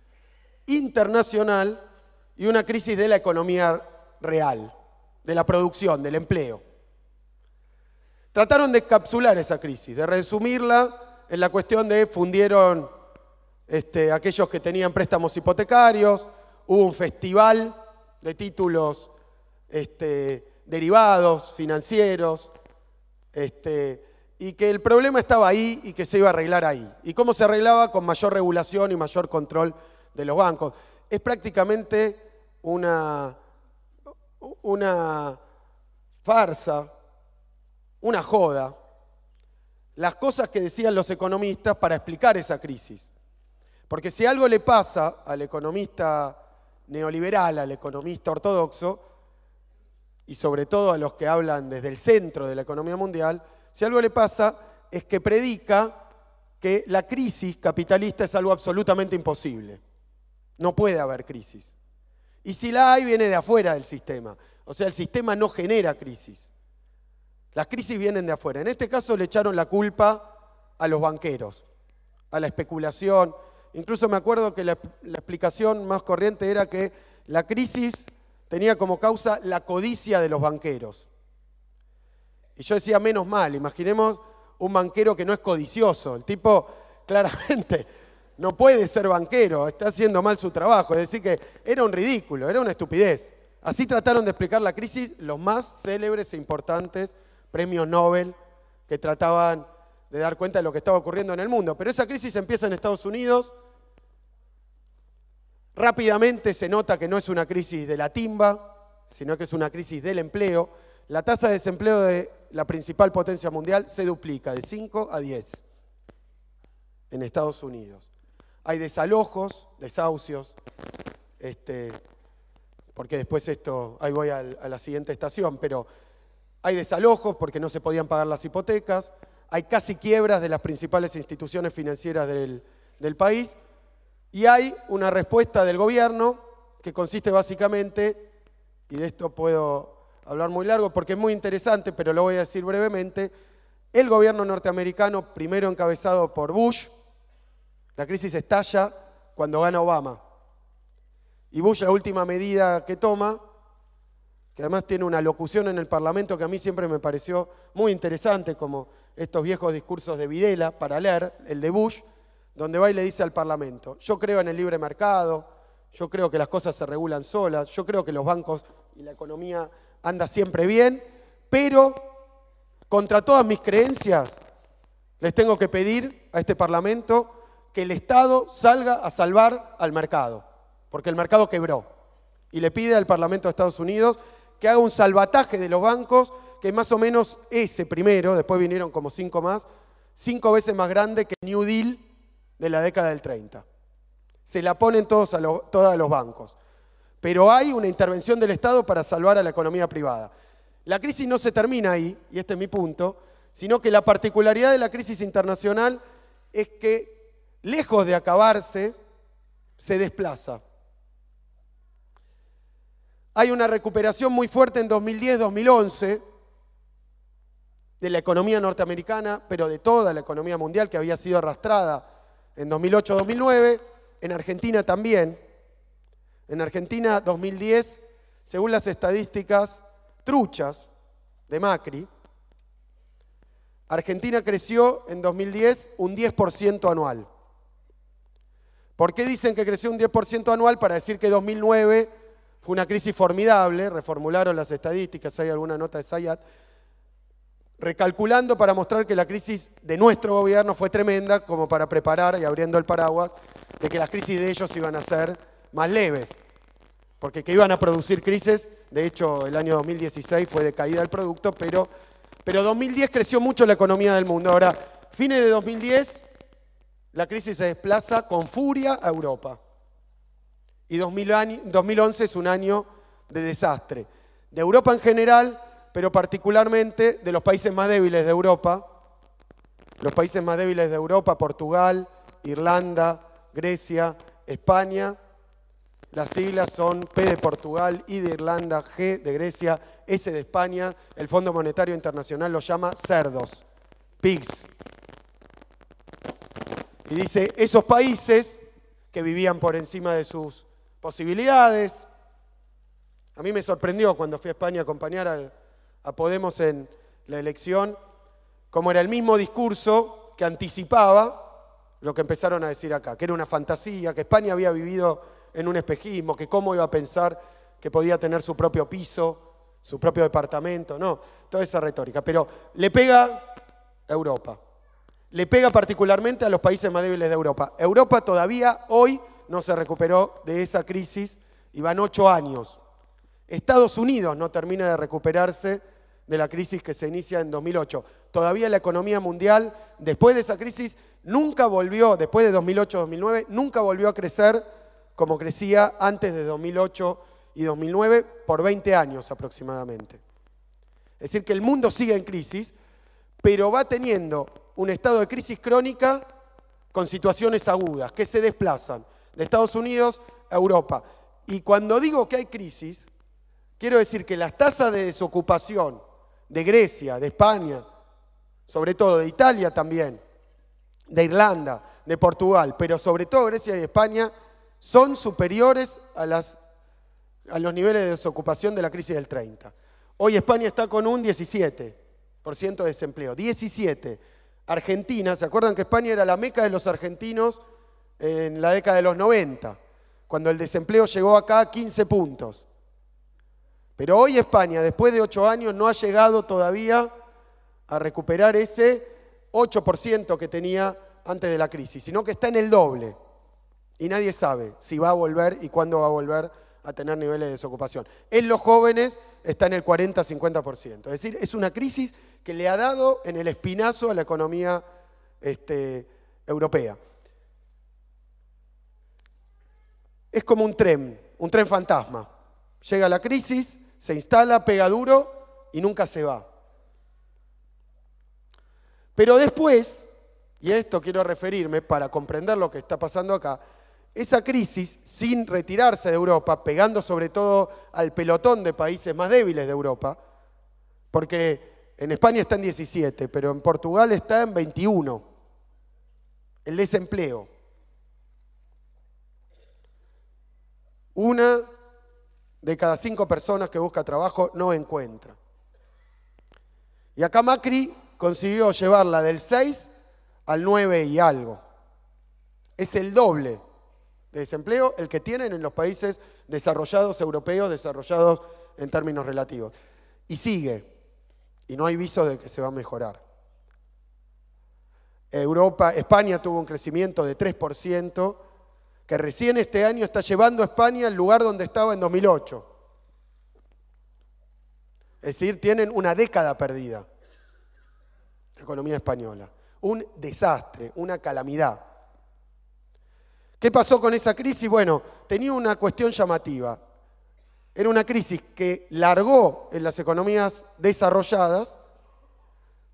internacional y una crisis de la economía real, de la producción, del empleo. Trataron de encapsular esa crisis, de resumirla en la cuestión de fundieron este, aquellos que tenían préstamos hipotecarios, hubo un festival de títulos este, derivados, financieros, este, y que el problema estaba ahí y que se iba a arreglar ahí. ¿Y cómo se arreglaba? Con mayor regulación y mayor control de los bancos. Es prácticamente una, una farsa, una joda, las cosas que decían los economistas para explicar esa crisis. Porque si algo le pasa al economista neoliberal, al economista ortodoxo, y sobre todo a los que hablan desde el centro de la economía mundial, si algo le pasa es que predica que la crisis capitalista es algo absolutamente imposible. No puede haber crisis. Y si la hay, viene de afuera del sistema. O sea, el sistema no genera crisis. Las crisis vienen de afuera. En este caso le echaron la culpa a los banqueros, a la especulación, incluso me acuerdo que la, explicación más corriente era que la crisis tenía como causa la codicia de los banqueros. Y yo decía, menos mal, imaginemos un banquero que no es codicioso. El tipo, claramente, no puede ser banquero, está haciendo mal su trabajo. Es decir, que era un ridículo, era una estupidez. Así trataron de explicar la crisis los más célebres e importantes premios Nobel que trataban de dar cuenta de lo que estaba ocurriendo en el mundo. Pero esa crisis empieza en Estados Unidos. Rápidamente se nota que no es una crisis de la timba, sino que es una crisis del empleo. La tasa de desempleo de la principal potencia mundial se duplica de 5 a 10 en Estados Unidos. Hay desalojos, desahucios, este, porque después esto, ahí voy a la siguiente estación, pero hay desalojos porque no se podían pagar las hipotecas, hay casi quiebras de las principales instituciones financieras del, país y hay una respuesta del gobierno que consiste básicamente, y de esto puedo hablar muy largo porque es muy interesante, pero lo voy a decir brevemente, el gobierno norteamericano, primero encabezado por Bush, la crisis estalla cuando gana Obama. Y Bush la última medida que toma, que además tiene una locución en el Parlamento que a mí siempre me pareció muy interesante, como estos viejos discursos de Videla para leer, el de Bush, donde va y le dice al Parlamento, yo creo en el libre mercado, yo creo que las cosas se regulan solas, yo creo que los bancos y la economía anda siempre bien, pero contra todas mis creencias les tengo que pedir a este Parlamento que el Estado salga a salvar al mercado, porque el mercado quebró. Y le pide al Parlamento de Estados Unidos que haga un salvataje de los bancos que más o menos ese primero, después vinieron como cinco más, cinco veces más grande que el New Deal de la década del 30. Se la ponen todos a, todos a los bancos. Pero hay una intervención del Estado para salvar a la economía privada. La crisis no se termina ahí, y este es mi punto, sino que la particularidad de la crisis internacional es que, lejos de acabarse, se desplaza. Hay una recuperación muy fuerte en 2010-2011, de la economía norteamericana, pero de toda la economía mundial que había sido arrastrada en 2008-2009, en Argentina también. En Argentina 2010, según las estadísticas truchas de Macri, Argentina creció en 2010 un 10% anual. ¿Por qué dicen que creció un 10% anual? Para decir que 2009 fue una crisis formidable, reformularon las estadísticas, hay alguna nota de Sayat, recalculando para mostrar que la crisis de nuestro gobierno fue tremenda, como para preparar y abriendo el paraguas de que las crisis de ellos iban a ser más leves, porque que iban a producir crisis, de hecho el año 2016 fue de caída del producto, pero, pero 2010 creció mucho la economía del mundo. Ahora, fines de 2010, la crisis se desplaza con furia a Europa. Y 2011 es un año de desastre. De Europa en general pero particularmente de los países más débiles de Europa, los países más débiles de Europa, Portugal, Irlanda, Grecia, España. Las siglas son P de Portugal, I de Irlanda, G de Grecia, S de España. El Fondo Monetario Internacional los llama cerdos, pigs. Y dice, esos países que vivían por encima de sus posibilidades. A mí me sorprendió cuando fui a España a acompañar al, a Podemos en la elección, como era el mismo discurso que anticipaba lo que empezaron a decir acá, que era una fantasía, que España había vivido en un espejismo, que cómo iba a pensar que podía tener su propio piso, su propio departamento, no, toda esa retórica. Pero le pega a Europa, le pega particularmente a los países más débiles de Europa. Europa todavía hoy no se recuperó de esa crisis y van ocho años. Estados Unidos no termina de recuperarse de la crisis que se inicia en 2008. Todavía la economía mundial, después de esa crisis, nunca volvió, después de 2008-2009, nunca volvió a crecer como crecía antes de 2008 y 2009 por 20 años aproximadamente. Es decir, que el mundo sigue en crisis, pero va teniendo un estado de crisis crónica con situaciones agudas, que se desplazan de Estados Unidos a Europa. Y cuando digo que hay crisis, quiero decir que las tasas de desocupación de Grecia, de España, sobre todo de Italia también, de Irlanda, de Portugal, pero sobre todo Grecia y España son superiores a, los niveles de desocupación de la crisis del 30. Hoy España está con un 17% de desempleo, 17. Argentina, ¿se acuerdan que España era la meca de los argentinos en la década de los 90, cuando el desempleo llegó acá a 15 puntos? Pero hoy España, después de ocho años, no ha llegado todavía a recuperar ese 8% que tenía antes de la crisis, sino que está en el doble. Y nadie sabe si va a volver y cuándo va a volver a tener niveles de desocupación. En los jóvenes está en el 40-50%. Es decir, es una crisis que le ha dado en el espinazo a la economía este, europea. Es como un tren, un tren fantasma. Llega la crisis, se instala, pega duro y nunca se va. Pero después, y a esto quiero referirme para comprender lo que está pasando acá, esa crisis, sin retirarse de Europa, pegando sobre todo al pelotón de países más débiles de Europa, porque en España está en 17, pero en Portugal está en 21, el desempleo. Una de cada cinco personas que busca trabajo no encuentra. Y acá Macri consiguió llevarla del 6 al 9 y algo. Es el doble de desempleo el que tienen en los países desarrollados europeos, desarrollados en términos relativos. Y sigue. Y no hay viso de que se va a mejorar. Europa, España tuvo un crecimiento de 3%, que recién este año está llevando a España al lugar donde estaba en 2008. Es decir, tienen una década perdida. La economía española. Un desastre, una calamidad. ¿Qué pasó con esa crisis? Bueno, tenía una cuestión llamativa. Era una crisis que largó en las economías desarrolladas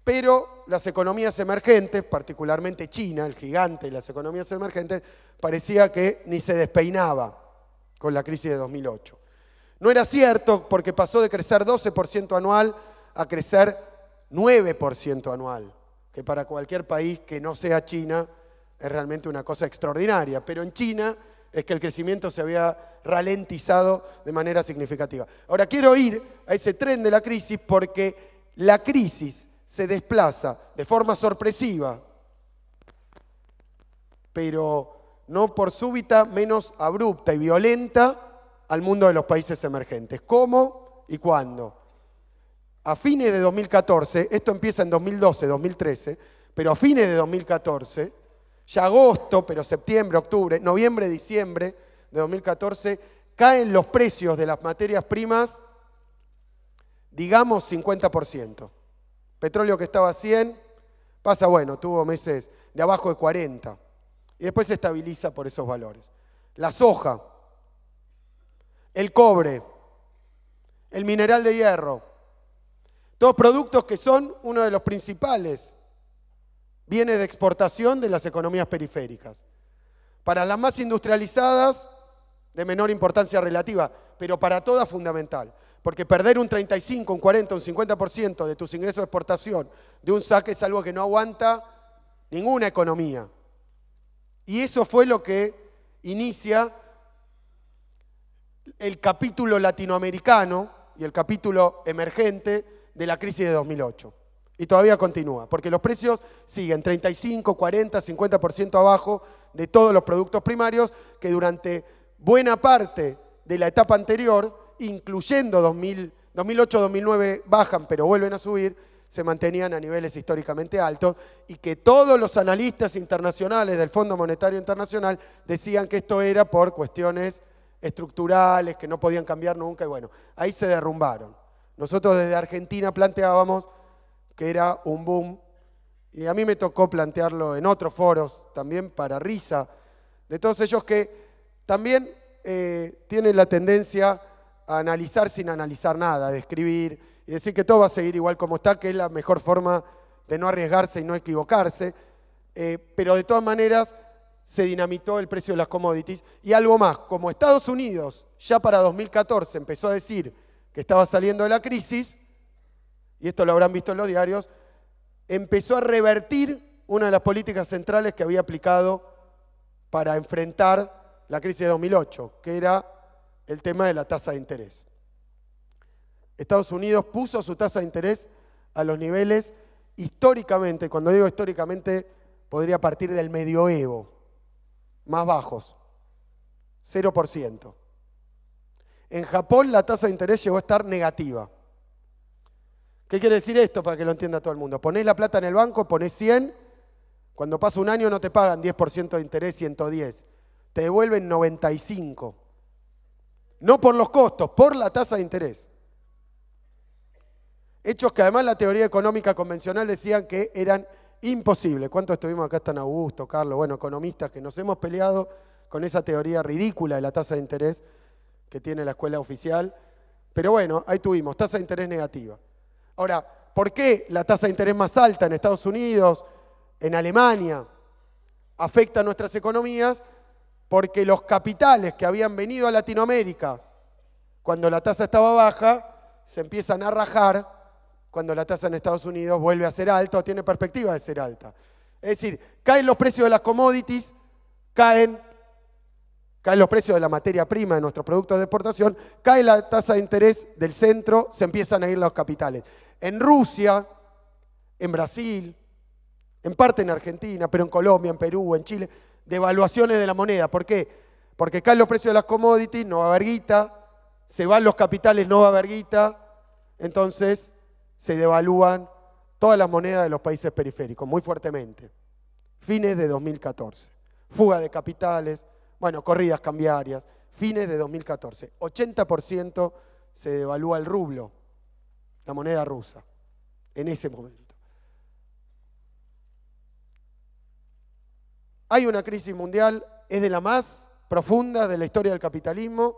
pero las economías emergentes, particularmente China, el gigante de las economías emergentes, parecía que ni se despeinaba con la crisis de 2008. No era cierto porque pasó de crecer 12% anual a crecer 9% anual, que para cualquier país que no sea China es realmente una cosa extraordinaria, pero en China es que el crecimiento se había ralentizado de manera significativa. Ahora quiero ir a ese tren de la crisis porque la crisis se desplaza de forma sorpresiva, pero no por súbita, menos abrupta y violenta al mundo de los países emergentes. ¿Cómo y cuándo? A fines de 2014, esto empieza en 2012, 2013, pero a fines de 2014, ya agosto, pero septiembre, octubre, noviembre, diciembre de 2014, caen los precios de las materias primas, digamos 50%. Petróleo que estaba a 100, pasa, bueno, tuvo meses de abajo de 40. Y después se estabiliza por esos valores. La soja, el cobre, el mineral de hierro, todos productos que son uno de los principales bienes de exportación de las economías periféricas. Para las más industrializadas, de menor importancia relativa, pero para todas fundamental. Porque perder un 35, un 40, un 50% de tus ingresos de exportación de un saque es algo que no aguanta ninguna economía. Y eso fue lo que inicia el capítulo latinoamericano y el capítulo emergente de la crisis de 2008. Y todavía continúa, porque los precios siguen 35, 40, 50% abajo de todos los productos primarios que durante buena parte de la etapa anterior incluyendo 2008-2009 bajan pero vuelven a subir, se mantenían a niveles históricamente altos y que todos los analistas internacionales del Fondo Monetario Internacional decían que esto era por cuestiones estructurales que no podían cambiar nunca y bueno, ahí se derrumbaron. Nosotros desde Argentina planteábamos que era un boom y a mí me tocó plantearlo en otros foros también para risa de todos ellos que también eh, tienen la tendencia analizar sin analizar nada, a describir y decir que todo va a seguir igual como está, que es la mejor forma de no arriesgarse y no equivocarse. Eh, pero de todas maneras se dinamitó el precio de las commodities. Y algo más, como Estados Unidos ya para 2014 empezó a decir que estaba saliendo de la crisis, y esto lo habrán visto en los diarios, empezó a revertir una de las políticas centrales que había aplicado para enfrentar la crisis de 2008, que era el tema de la tasa de interés. Estados Unidos puso su tasa de interés a los niveles históricamente, cuando digo históricamente, podría partir del medioevo, más bajos, 0%. En Japón la tasa de interés llegó a estar negativa. ¿Qué quiere decir esto para que lo entienda todo el mundo? Ponés la plata en el banco, ponés 100, cuando pasa un año no te pagan 10% de interés, 110, te devuelven 95 no por los costos, por la tasa de interés. Hechos que además la teoría económica convencional decían que eran imposibles. ¿Cuántos estuvimos acá? Están Augusto, Carlos, bueno, economistas que nos hemos peleado con esa teoría ridícula de la tasa de interés que tiene la escuela oficial. Pero bueno, ahí tuvimos, tasa de interés negativa. Ahora, ¿por qué la tasa de interés más alta en Estados Unidos, en Alemania, afecta a nuestras economías? porque los capitales que habían venido a Latinoamérica cuando la tasa estaba baja, se empiezan a rajar cuando la tasa en Estados Unidos vuelve a ser alta o tiene perspectiva de ser alta. Es decir, caen los precios de las commodities, caen, caen los precios de la materia prima de nuestros productos de exportación, cae la tasa de interés del centro, se empiezan a ir los capitales. En Rusia, en Brasil, en parte en Argentina, pero en Colombia, en Perú, en Chile, devaluaciones de la moneda. ¿Por qué? Porque caen los precios de las commodities, no va a se van los capitales, no va entonces se devalúan todas las monedas de los países periféricos muy fuertemente. Fines de 2014. Fuga de capitales, bueno, corridas cambiarias, fines de 2014. 80% se devalúa el rublo, la moneda rusa, en ese momento. Hay una crisis mundial, es de la más profunda de la historia del capitalismo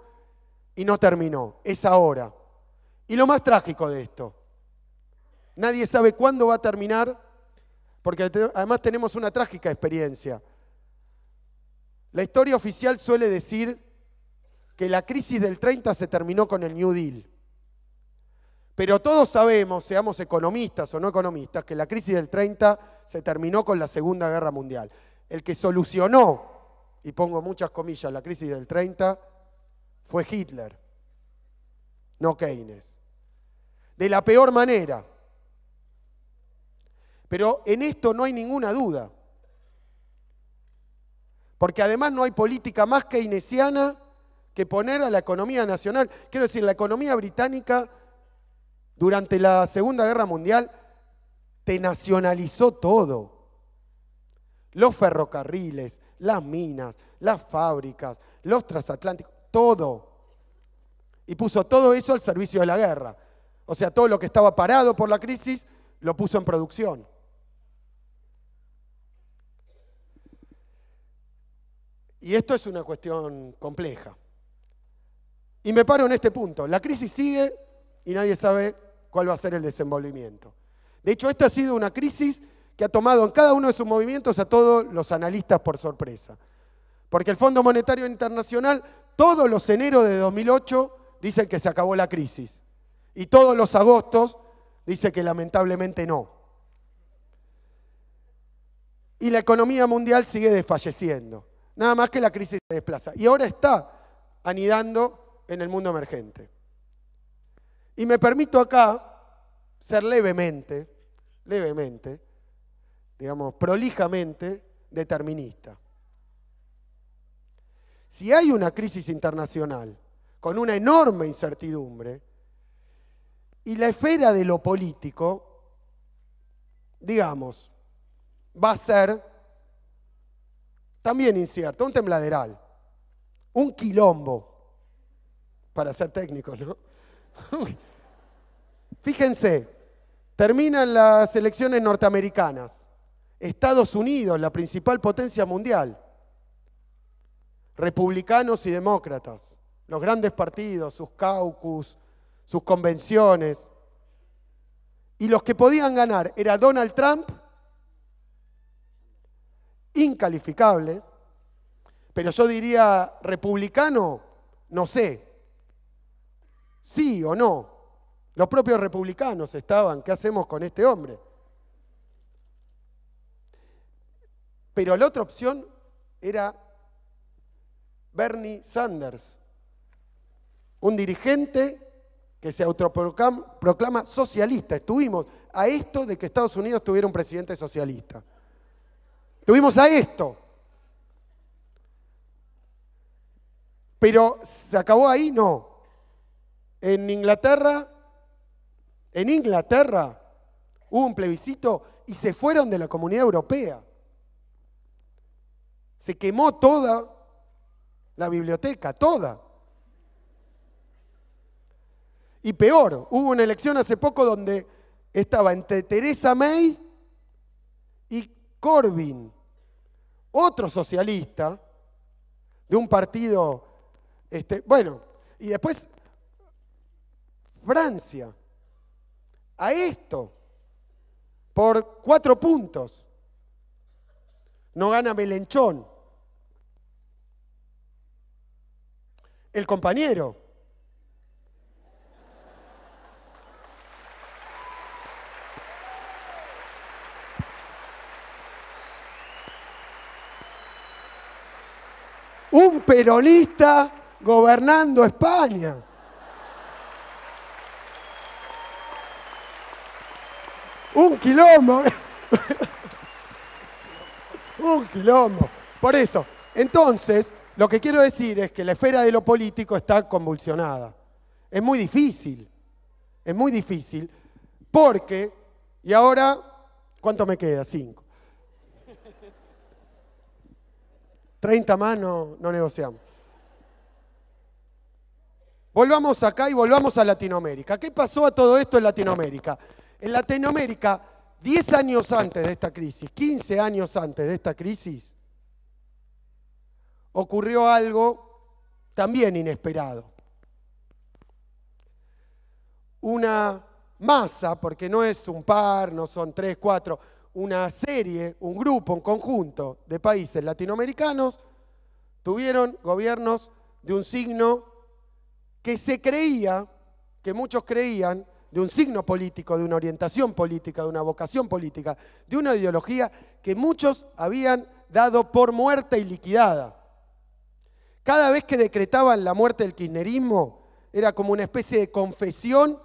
y no terminó, es ahora. Y lo más trágico de esto, nadie sabe cuándo va a terminar, porque además tenemos una trágica experiencia. La historia oficial suele decir que la crisis del 30 se terminó con el New Deal. Pero todos sabemos, seamos economistas o no economistas, que la crisis del 30 se terminó con la Segunda Guerra Mundial el que solucionó, y pongo muchas comillas, la crisis del 30, fue Hitler, no Keynes. De la peor manera. Pero en esto no hay ninguna duda. Porque además no hay política más keynesiana que poner a la economía nacional. Quiero decir, la economía británica durante la Segunda Guerra Mundial te nacionalizó todo los ferrocarriles, las minas, las fábricas, los transatlánticos, todo. Y puso todo eso al servicio de la guerra. O sea, todo lo que estaba parado por la crisis lo puso en producción. Y esto es una cuestión compleja. Y me paro en este punto. La crisis sigue y nadie sabe cuál va a ser el desenvolvimiento. De hecho, esta ha sido una crisis que ha tomado en cada uno de sus movimientos a todos los analistas por sorpresa. Porque el Fondo Monetario Internacional todos los enero de 2008 dicen que se acabó la crisis y todos los agostos dice que lamentablemente no. Y la economía mundial sigue desfalleciendo. Nada más que la crisis se desplaza. Y ahora está anidando en el mundo emergente. Y me permito acá ser levemente, levemente, digamos, prolijamente determinista. Si hay una crisis internacional con una enorme incertidumbre y la esfera de lo político, digamos, va a ser también incierto, un tembladeral, un quilombo, para ser técnico, ¿no? Fíjense, terminan las elecciones norteamericanas. Estados Unidos, la principal potencia mundial, republicanos y demócratas, los grandes partidos, sus caucus, sus convenciones. Y los que podían ganar era Donald Trump, incalificable, pero yo diría republicano, no sé, sí o no. Los propios republicanos estaban, ¿qué hacemos con este hombre? Pero la otra opción era Bernie Sanders, un dirigente que se autoproclama socialista. Estuvimos a esto de que Estados Unidos tuviera un presidente socialista. Estuvimos a esto. Pero se acabó ahí, no. En Inglaterra, en Inglaterra hubo un plebiscito y se fueron de la comunidad europea. Se quemó toda la biblioteca, toda. Y peor, hubo una elección hace poco donde estaba entre Teresa May y Corbyn, otro socialista de un partido, este, bueno, y después Francia, a esto, por cuatro puntos. No gana Melenchón. el compañero. Un peronista gobernando España. Un quilombo. Un quilombo. Por eso, entonces, lo que quiero decir es que la esfera de lo político está convulsionada. Es muy difícil, es muy difícil, porque, y ahora, ¿cuánto me queda? Cinco. Treinta más no, no negociamos. Volvamos acá y volvamos a Latinoamérica. ¿Qué pasó a todo esto en Latinoamérica? En Latinoamérica, 10 años antes de esta crisis, 15 años antes de esta crisis, ocurrió algo también inesperado. Una masa, porque no es un par, no son tres, cuatro, una serie, un grupo, un conjunto de países latinoamericanos, tuvieron gobiernos de un signo que se creía, que muchos creían, de un signo político, de una orientación política, de una vocación política, de una ideología que muchos habían dado por muerta y liquidada. Cada vez que decretaban la muerte del kirchnerismo, era como una especie de confesión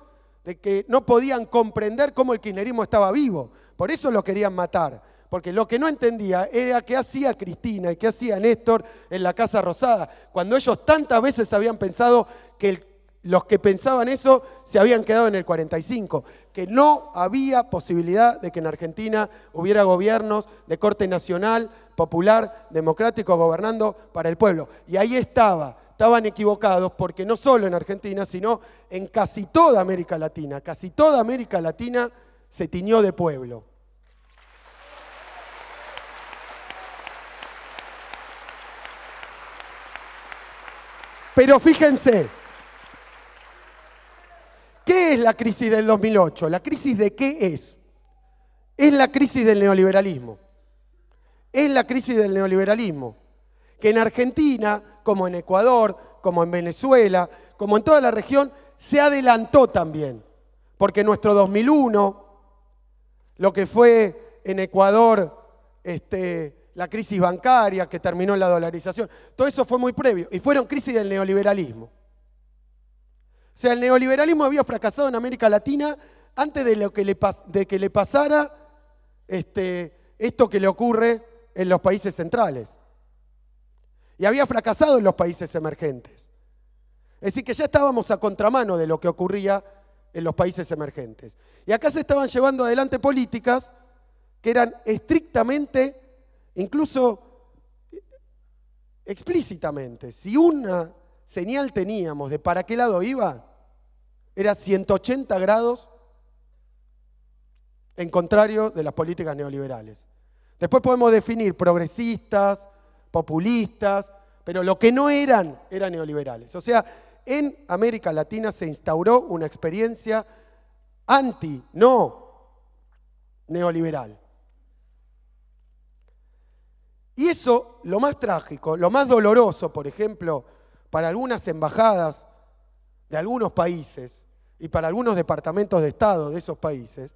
de que no podían comprender cómo el kirchnerismo estaba vivo. Por eso lo querían matar. Porque lo que no entendía era qué hacía Cristina y qué hacía Néstor en la Casa Rosada, cuando ellos tantas veces habían pensado que el los que pensaban eso se habían quedado en el 45, que no había posibilidad de que en Argentina hubiera gobiernos de corte nacional, popular, democrático, gobernando para el pueblo. Y ahí estaba, estaban equivocados porque no solo en Argentina, sino en casi toda América Latina, casi toda América Latina se tiñó de pueblo. Pero fíjense, ¿Qué es la crisis del 2008? ¿La crisis de qué es? Es la crisis del neoliberalismo. Es la crisis del neoliberalismo. Que en Argentina, como en Ecuador, como en Venezuela, como en toda la región, se adelantó también. Porque nuestro 2001, lo que fue en Ecuador este, la crisis bancaria que terminó en la dolarización, todo eso fue muy previo y fueron crisis del neoliberalismo. O sea, el neoliberalismo había fracasado en América Latina antes de, lo que, le pasara este, esto que le ocurre en los países centrales. Y había fracasado en los países emergentes. Es decir, que ya estábamos a contramano de lo que ocurría en los países emergentes. Y acá se estaban llevando adelante políticas que eran estrictamente, incluso explícitamente, si una señal teníamos de para qué lado iba, era 180 grados en contrario de las políticas neoliberales. Después podemos definir progresistas, populistas, pero lo que no eran eran neoliberales. O sea, en América Latina se instauró una experiencia anti, no neoliberal. Y eso, lo más trágico, lo más doloroso, por ejemplo, para algunas embajadas de algunos países y para algunos departamentos de Estado de esos países,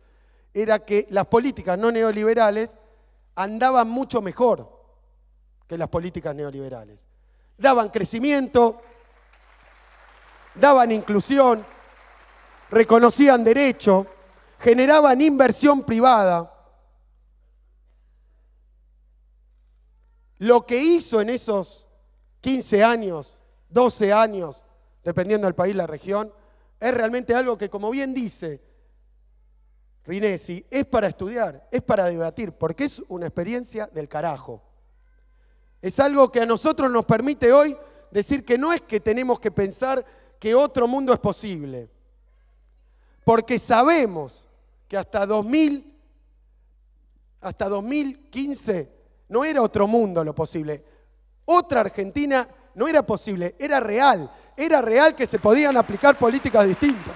era que las políticas no neoliberales andaban mucho mejor que las políticas neoliberales. Daban crecimiento, daban inclusión, reconocían derecho, generaban inversión privada. Lo que hizo en esos 15 años 12 años, dependiendo del país, la región, es realmente algo que, como bien dice Rinesi, es para estudiar, es para debatir, porque es una experiencia del carajo. Es algo que a nosotros nos permite hoy decir que no es que tenemos que pensar que otro mundo es posible, porque sabemos que hasta 2000 hasta 2015 no era otro mundo lo posible. Otra Argentina no era posible, era real. Era real que se podían aplicar políticas distintas.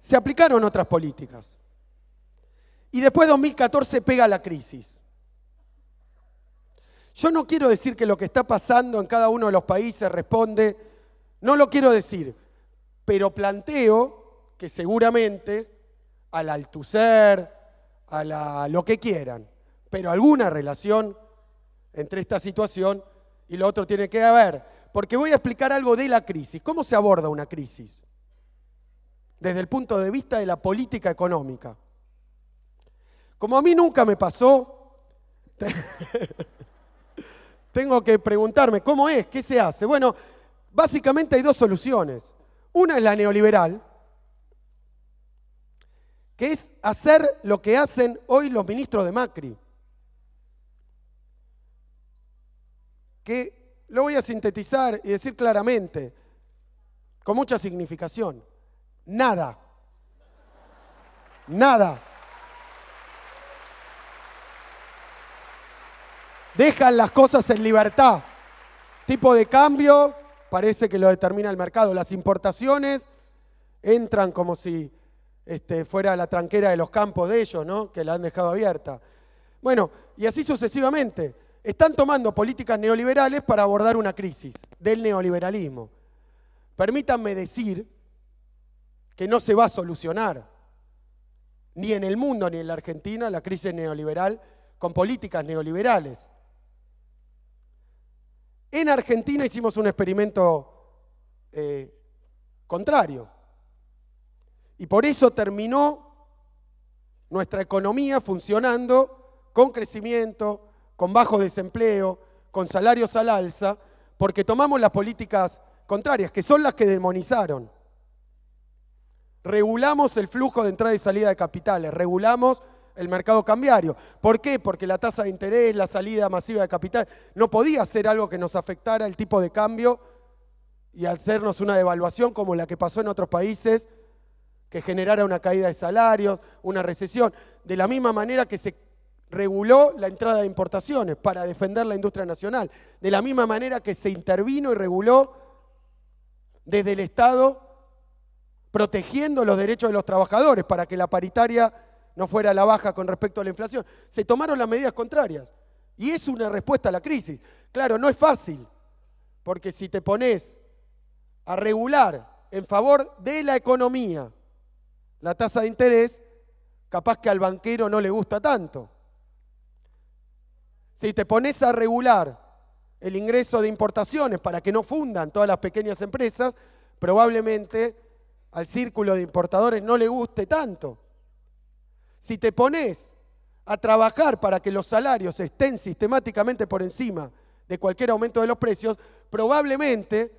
Se aplicaron otras políticas. Y después de 2014 pega la crisis. Yo no quiero decir que lo que está pasando en cada uno de los países responde, no lo quiero decir, pero planteo que seguramente al Altucer, a lo que quieran, pero alguna relación entre esta situación y lo otro tiene que haber. Porque voy a explicar algo de la crisis. ¿Cómo se aborda una crisis? Desde el punto de vista de la política económica. Como a mí nunca me pasó, tengo que preguntarme, ¿cómo es? ¿Qué se hace? Bueno, básicamente hay dos soluciones. Una es la neoliberal, que es hacer lo que hacen hoy los ministros de Macri. Que lo voy a sintetizar y decir claramente, con mucha significación, nada, nada. Dejan las cosas en libertad. Tipo de cambio, parece que lo determina el mercado. Las importaciones entran como si este, fuera la tranquera de los campos de ellos, ¿no? que la han dejado abierta. Bueno, y así sucesivamente. Están tomando políticas neoliberales para abordar una crisis del neoliberalismo. Permítanme decir que no se va a solucionar, ni en el mundo ni en la Argentina, la crisis neoliberal con políticas neoliberales. En Argentina hicimos un experimento eh, contrario. Y por eso terminó nuestra economía funcionando con crecimiento, con bajo desempleo, con salarios al alza, porque tomamos las políticas contrarias, que son las que demonizaron. Regulamos el flujo de entrada y salida de capitales, regulamos el mercado cambiario. ¿Por qué? Porque la tasa de interés, la salida masiva de capital, no podía ser algo que nos afectara el tipo de cambio y hacernos una devaluación como la que pasó en otros países, que generara una caída de salarios, una recesión. De la misma manera que se reguló la entrada de importaciones para defender la industria nacional. De la misma manera que se intervino y reguló desde el Estado protegiendo los derechos de los trabajadores para que la paritaria no fuera la baja con respecto a la inflación. Se tomaron las medidas contrarias. Y es una respuesta a la crisis. Claro, no es fácil, porque si te pones a regular en favor de la economía la tasa de interés, capaz que al banquero no le gusta tanto. Si te pones a regular el ingreso de importaciones para que no fundan todas las pequeñas empresas, probablemente al círculo de importadores no le guste tanto. Si te pones a trabajar para que los salarios estén sistemáticamente por encima de cualquier aumento de los precios, probablemente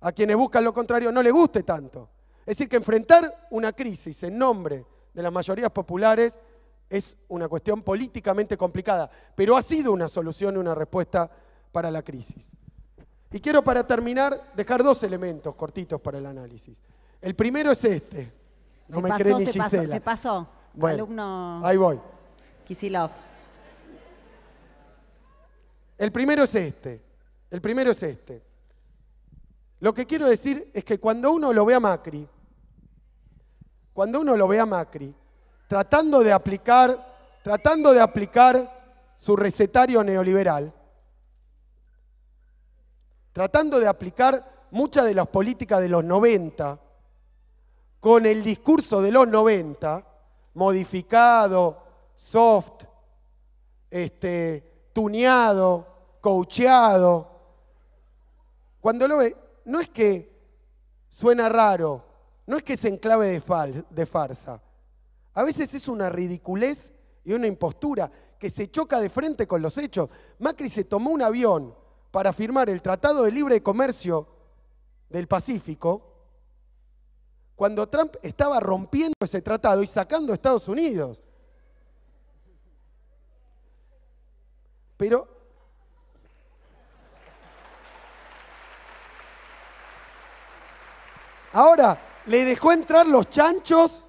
a quienes buscan lo contrario no les guste tanto. Es decir, que enfrentar una crisis en nombre de las mayorías populares es una cuestión políticamente complicada, pero ha sido una solución y una respuesta para la crisis. Y quiero para terminar dejar dos elementos cortitos para el análisis. El primero es este. No me se pasó. Bueno, ahí voy. Kisilov. El primero es este. El primero es este. Lo que quiero decir es que cuando uno lo ve a Macri, cuando uno lo ve a Macri, tratando de aplicar, tratando de aplicar su recetario neoliberal, tratando de aplicar muchas de las políticas de los 90, con el discurso de los 90, modificado, soft, este, tuneado, coacheado. Cuando lo ve, no es que suena raro, no es que se enclave de, de farsa. A veces es una ridiculez y una impostura que se choca de frente con los hechos. Macri se tomó un avión para firmar el Tratado de Libre Comercio del Pacífico, cuando Trump estaba rompiendo ese tratado y sacando a Estados Unidos. Pero ahora le dejó entrar los chanchos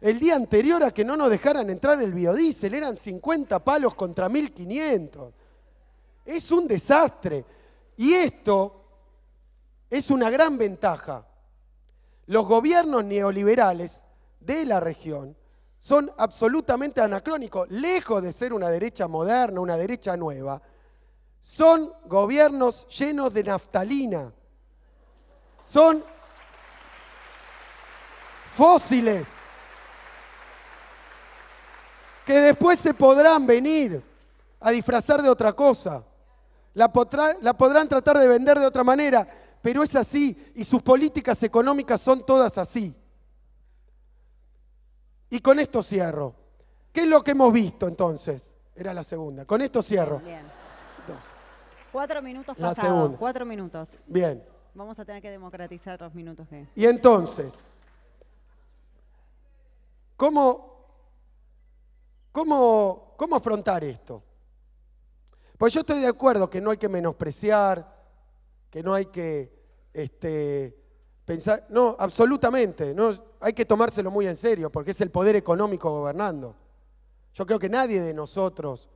el día anterior a que no nos dejaran entrar el biodiesel, eran 50 palos contra 1500. Es un desastre. Y esto es una gran ventaja los gobiernos neoliberales de la región son absolutamente anacrónicos, lejos de ser una derecha moderna, una derecha nueva. Son gobiernos llenos de naftalina. Son fósiles que después se podrán venir a disfrazar de otra cosa. La, la podrán tratar de vender de otra manera pero es así y sus políticas económicas son todas así. Y con esto cierro. ¿Qué es lo que hemos visto entonces? Era la segunda. Con esto cierro. Bien. Cuatro minutos la pasados. Segunda. Cuatro minutos. Bien. Vamos a tener que democratizar los minutos Y entonces, ¿cómo, cómo afrontar esto? Pues yo estoy de acuerdo que no hay que menospreciar, que no hay que este, pensar, no, absolutamente, no, hay que tomárselo muy en serio, porque es el poder económico gobernando. Yo creo que nadie de nosotros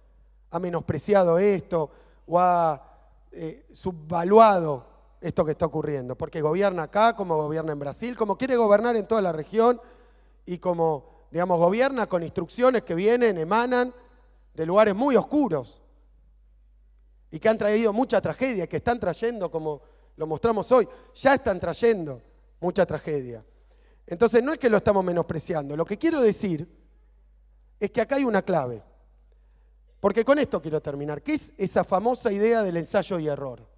ha menospreciado esto o ha eh, subvaluado esto que está ocurriendo, porque gobierna acá, como gobierna en Brasil, como quiere gobernar en toda la región y como, digamos, gobierna con instrucciones que vienen, emanan de lugares muy oscuros, y que han traído mucha tragedia, que están trayendo, como lo mostramos hoy, ya están trayendo mucha tragedia. Entonces no es que lo estamos menospreciando, lo que quiero decir es que acá hay una clave, porque con esto quiero terminar, que es esa famosa idea del ensayo y error.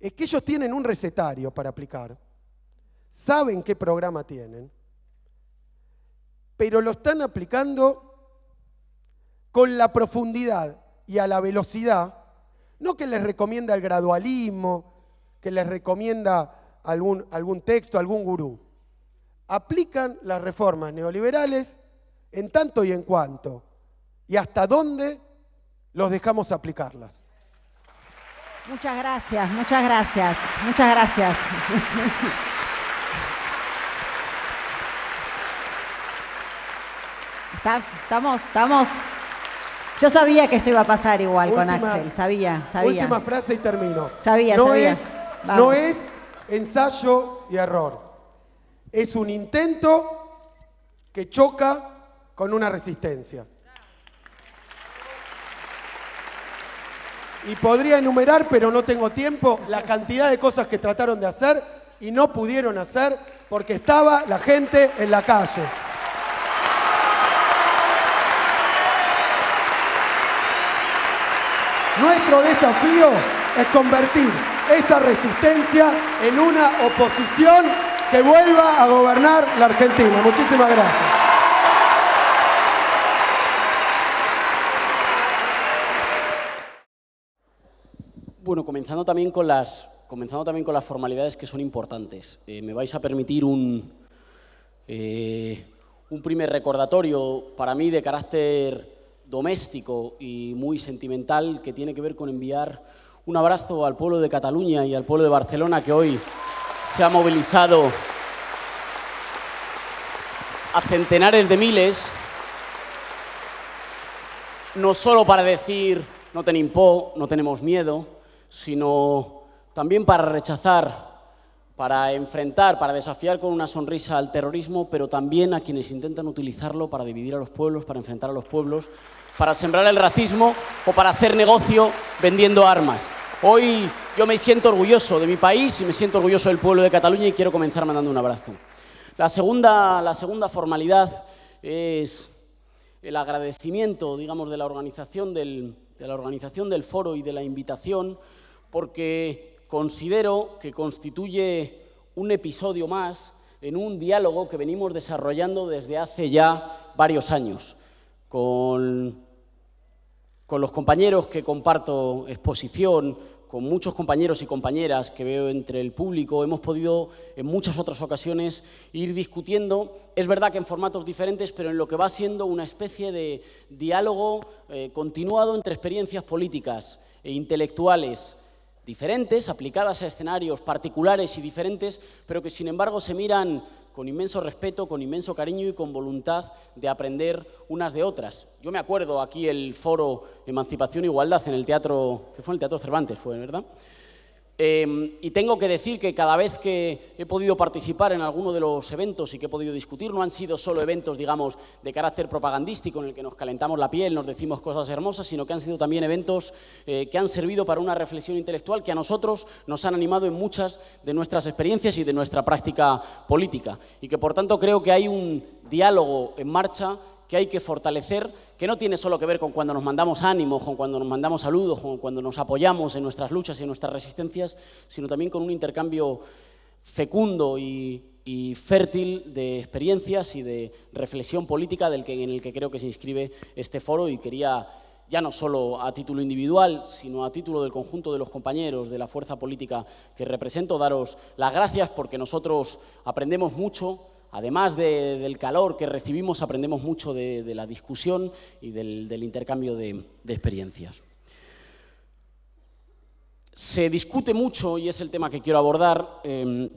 Es que ellos tienen un recetario para aplicar, saben qué programa tienen, pero lo están aplicando con la profundidad y a la velocidad, no que les recomienda el gradualismo, que les recomienda algún, algún texto, algún gurú. Aplican las reformas neoliberales en tanto y en cuanto, y hasta dónde los dejamos aplicarlas. Muchas gracias, muchas gracias, muchas gracias. Estamos, estamos yo sabía que esto iba a pasar igual con Axel, sabía, sabía. Última frase y termino. Sabía, no sabía. Es, no es ensayo y error. Es un intento que choca con una resistencia. Y podría enumerar, pero no tengo tiempo, la cantidad de cosas que trataron de hacer y no pudieron hacer porque estaba la gente en la calle. Nuestro desafío es convertir esa resistencia en una oposición que vuelva a gobernar la Argentina. Muchísimas gracias. Bueno, comenzando también con las, comenzando también con las formalidades que son importantes. Eh, me vais a permitir un, eh, un primer recordatorio para mí de carácter doméstico y muy sentimental que tiene que ver con enviar un abrazo al pueblo de Cataluña y al pueblo de Barcelona que hoy se ha movilizado a centenares de miles, no solo para decir no no tenemos miedo, sino también para rechazar para enfrentar, para desafiar con una sonrisa al terrorismo, pero también a quienes intentan utilizarlo para dividir a los pueblos, para enfrentar a los pueblos, para sembrar el racismo o para hacer negocio vendiendo armas. Hoy yo me siento orgulloso de mi país y me siento orgulloso del pueblo de Cataluña y quiero comenzar mandando un abrazo. La segunda, la segunda formalidad es el agradecimiento, digamos, de la organización de la organización del foro y de la invitación, porque considero que constituye un episodio más en un diálogo que venimos desarrollando desde hace ya varios años con, con los compañeros que comparto exposición, con muchos compañeros y compañeras que veo entre el público, hemos podido en muchas otras ocasiones ir discutiendo, es verdad que en formatos diferentes, pero en lo que va siendo una especie de diálogo eh, continuado entre experiencias políticas e intelectuales, diferentes, aplicadas a escenarios particulares y diferentes, pero que sin embargo se miran con inmenso respeto, con inmenso cariño y con voluntad de aprender unas de otras. Yo me acuerdo aquí el foro Emancipación e Igualdad en el teatro, que fue en el Teatro Cervantes, fue, ¿verdad? Em, y tengo que decir que cada vez que he podido participar en alguno de los eventos y que he podido discutir, no han sido solo eventos, digamos, de carácter propagandístico en el que nos calentamos la piel, nos decimos cosas hermosas, sino que han sido también eventos eh, que han servido para una reflexión intelectual que a nosotros nos han animado en muchas de nuestras experiencias y de nuestra práctica política. Y que, por tanto, creo que hay un diálogo en marcha que hay que fortalecer, que no tiene solo que ver con cuando nos mandamos ánimos, con cuando nos mandamos saludos, con cuando nos apoyamos en nuestras luchas y en nuestras resistencias, sino también con un intercambio fecundo y, fértil de experiencias y de reflexión política del que, en el que creo que se inscribe este foro y quería ya no solo a título individual, sino a título del conjunto de los compañeros de la fuerza política que represento, daros las gracias porque nosotros aprendemos mucho además del calor que recibimos, aprendemos mucho de, la discusión y del, intercambio de, experiencias. Se discute mucho, y es el tema que quiero abordar, em,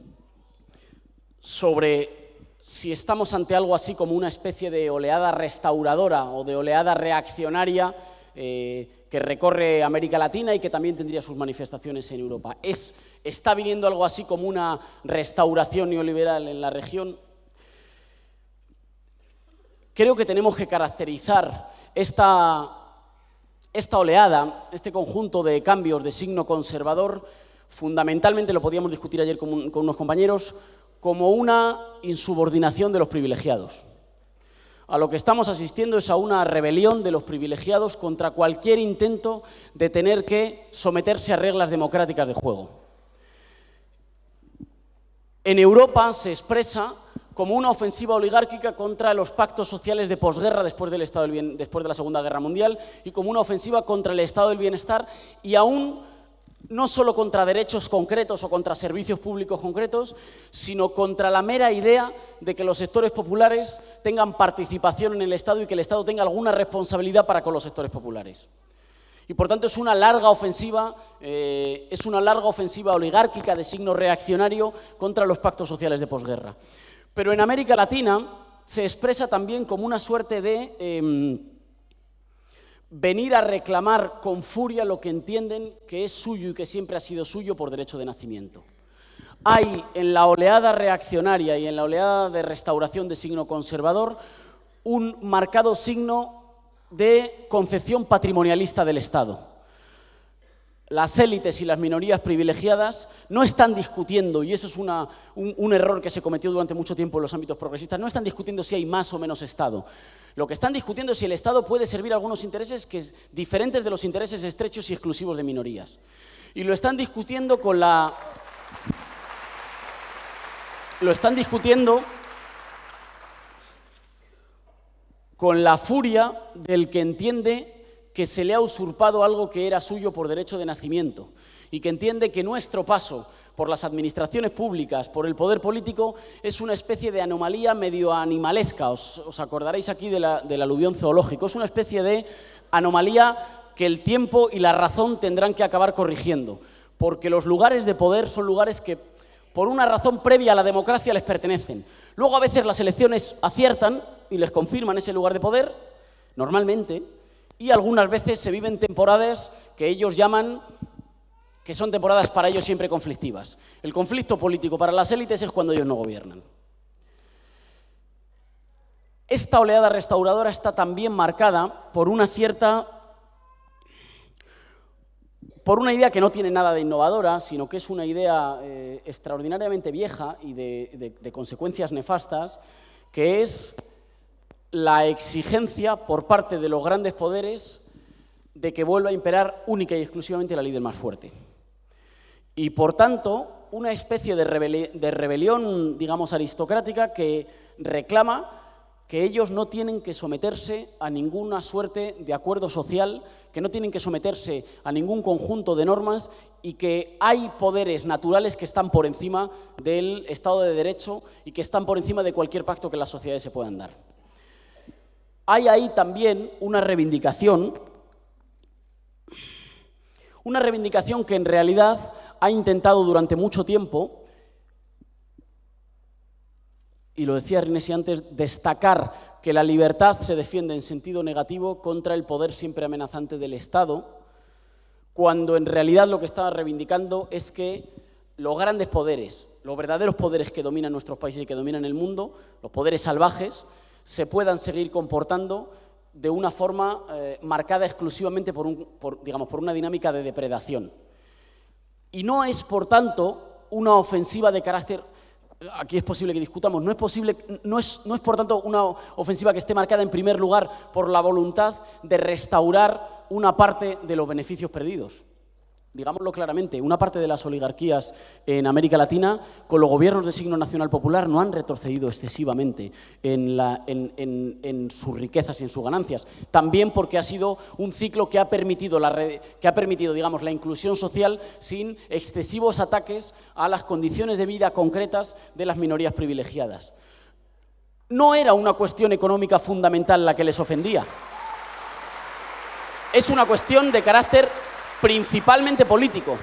sobre si estamos ante algo así como una especie de oleada restauradora o de oleada reaccionaria eh, que recorre América Latina y que también tendría sus manifestaciones en Europa. ¿Está viniendo algo así como una restauración neoliberal en la región? creo que tenemos que caracterizar esta, esta oleada, este conjunto de cambios de signo conservador, fundamentalmente lo podíamos discutir ayer con, con unos compañeros, como una insubordinación de los privilegiados. A lo que estamos asistiendo es a una rebelión de los privilegiados contra cualquier intento de tener que someterse a reglas democráticas de juego. En Europa se expresa como una ofensiva oligárquica contra los pactos sociales de posguerra después, del estado del bien, después de la Segunda Guerra Mundial y como una ofensiva contra el Estado del Bienestar y aún no solo contra derechos concretos o contra servicios públicos concretos, sino contra la mera idea de que los sectores populares tengan participación en el Estado y que el Estado tenga alguna responsabilidad para con los sectores populares. Y por tanto es una larga ofensiva, eh, es una larga ofensiva oligárquica de signo reaccionario contra los pactos sociales de posguerra. Pero en América Latina se expresa también como una suerte de em, venir a reclamar con furia lo que entienden que es suyo y que siempre ha sido suyo por derecho de nacimiento. Hay en la oleada reaccionaria y en la oleada de restauración de signo conservador un marcado signo de concepción patrimonialista del Estado las élites y las minorías privilegiadas no están discutiendo, y eso es un, error que se cometió durante mucho tiempo en los ámbitos progresistas, no están discutiendo si hay más o menos Estado. Lo que están discutiendo es si el Estado puede servir a algunos intereses que, diferentes de los intereses estrechos y exclusivos de minorías. Y lo están discutiendo con la... Lo están discutiendo con la furia del que entiende que se le ha usurpado algo que era suyo por derecho de nacimiento y que entiende que nuestro paso por las administraciones públicas, por el poder político, es una especie de anomalía medio animalesca. Os, acordaréis aquí del aluvión zoológico. Es una especie de anomalía que el tiempo y la razón tendrán que acabar corrigiendo, porque los lugares de poder son lugares que por una razón previa a la democracia les pertenecen. Luego a veces las elecciones aciertan y les confirman ese lugar de poder, normalmente, y algunas veces se viven temporadas que ellos llaman que son temporadas para ellos siempre conflictivas. El conflicto político para las élites es cuando ellos no gobiernan. Esta oleada restauradora está también marcada por una cierta por una idea que no tiene nada de innovadora, sino que es una idea eh, extraordinariamente vieja y de consecuencias nefastas, que es la exigencia por parte de los grandes poderes de que vuelva a imperar única y exclusivamente la ley del más fuerte. Y por tanto, una especie de, de rebelión, digamos, aristocrática que reclama que ellos no tienen que someterse a ninguna suerte de acuerdo social, que no tienen que someterse a ningún conjunto de normas y que hay poderes naturales que están por encima del Estado de Derecho y que están por encima de cualquier pacto que las sociedades se puedan dar. Hay ahí también una reivindicación, una reivindicación que en realidad ha intentado durante mucho tiempo, y lo decía Rinesi antes, destacar que la libertad se defiende en sentido negativo contra el poder siempre amenazante del Estado, cuando en realidad lo que estaba reivindicando es que los grandes poderes, los verdaderos poderes que dominan nuestros países y que dominan el mundo, los poderes salvajes, se puedan seguir comportando de una forma eh, marcada exclusivamente por, un, digamos, por una dinámica de depredación. Y no es, por tanto, una ofensiva de carácter aquí es posible que discutamos, no es posible, no es, no es, por tanto una ofensiva que esté marcada en primer lugar por la voluntad de restaurar una parte de los beneficios perdidos digámoslo claramente, una parte de las oligarquías en América Latina, con los gobiernos de signo nacional popular, no han retrocedido excesivamente en, sus riquezas y en sus ganancias. También porque ha sido un ciclo que ha permitido, que ha permitido digamos, la inclusión social sin excesivos ataques a las condiciones de vida concretas de las minorías privilegiadas. No era una cuestión económica fundamental la que les ofendía. Es una cuestión de carácter principalmente político.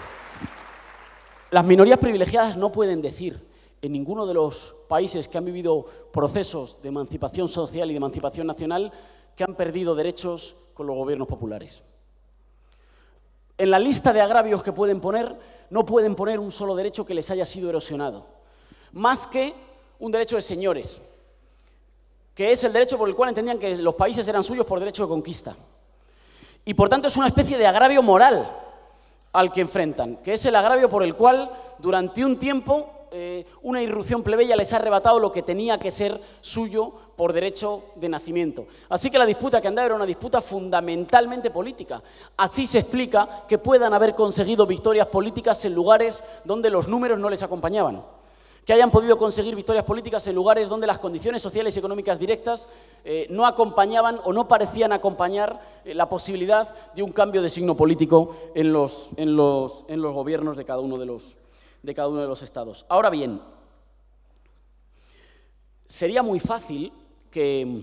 Las minorías privilegiadas no pueden decir en ninguno de los países que han vivido procesos de emancipación social y de emancipación nacional que han perdido derechos con los gobiernos populares. En la lista de agravios que pueden poner, no pueden poner un solo derecho que les haya sido erosionado, más que un derecho de señores, que es el derecho por el cual entendían que los países eran suyos por derecho de conquista y por tanto es una especie de agravio moral al que enfrentan, que es el agravio por el cual durante un tiempo eh, una irrupción plebeya les ha arrebatado lo que tenía que ser suyo por derecho de nacimiento. Así que la disputa que andaba era una disputa fundamentalmente política. Así se explica que puedan haber conseguido victorias políticas en lugares donde los números no les acompañaban que hayan podido conseguir victorias políticas en lugares donde las condiciones sociales y económicas directas eh, no acompañaban o no parecían acompañar eh, la posibilidad de un cambio de signo político en los, los, en los gobiernos de cada, uno de, los, de cada uno de los estados. Ahora bien, sería muy fácil que,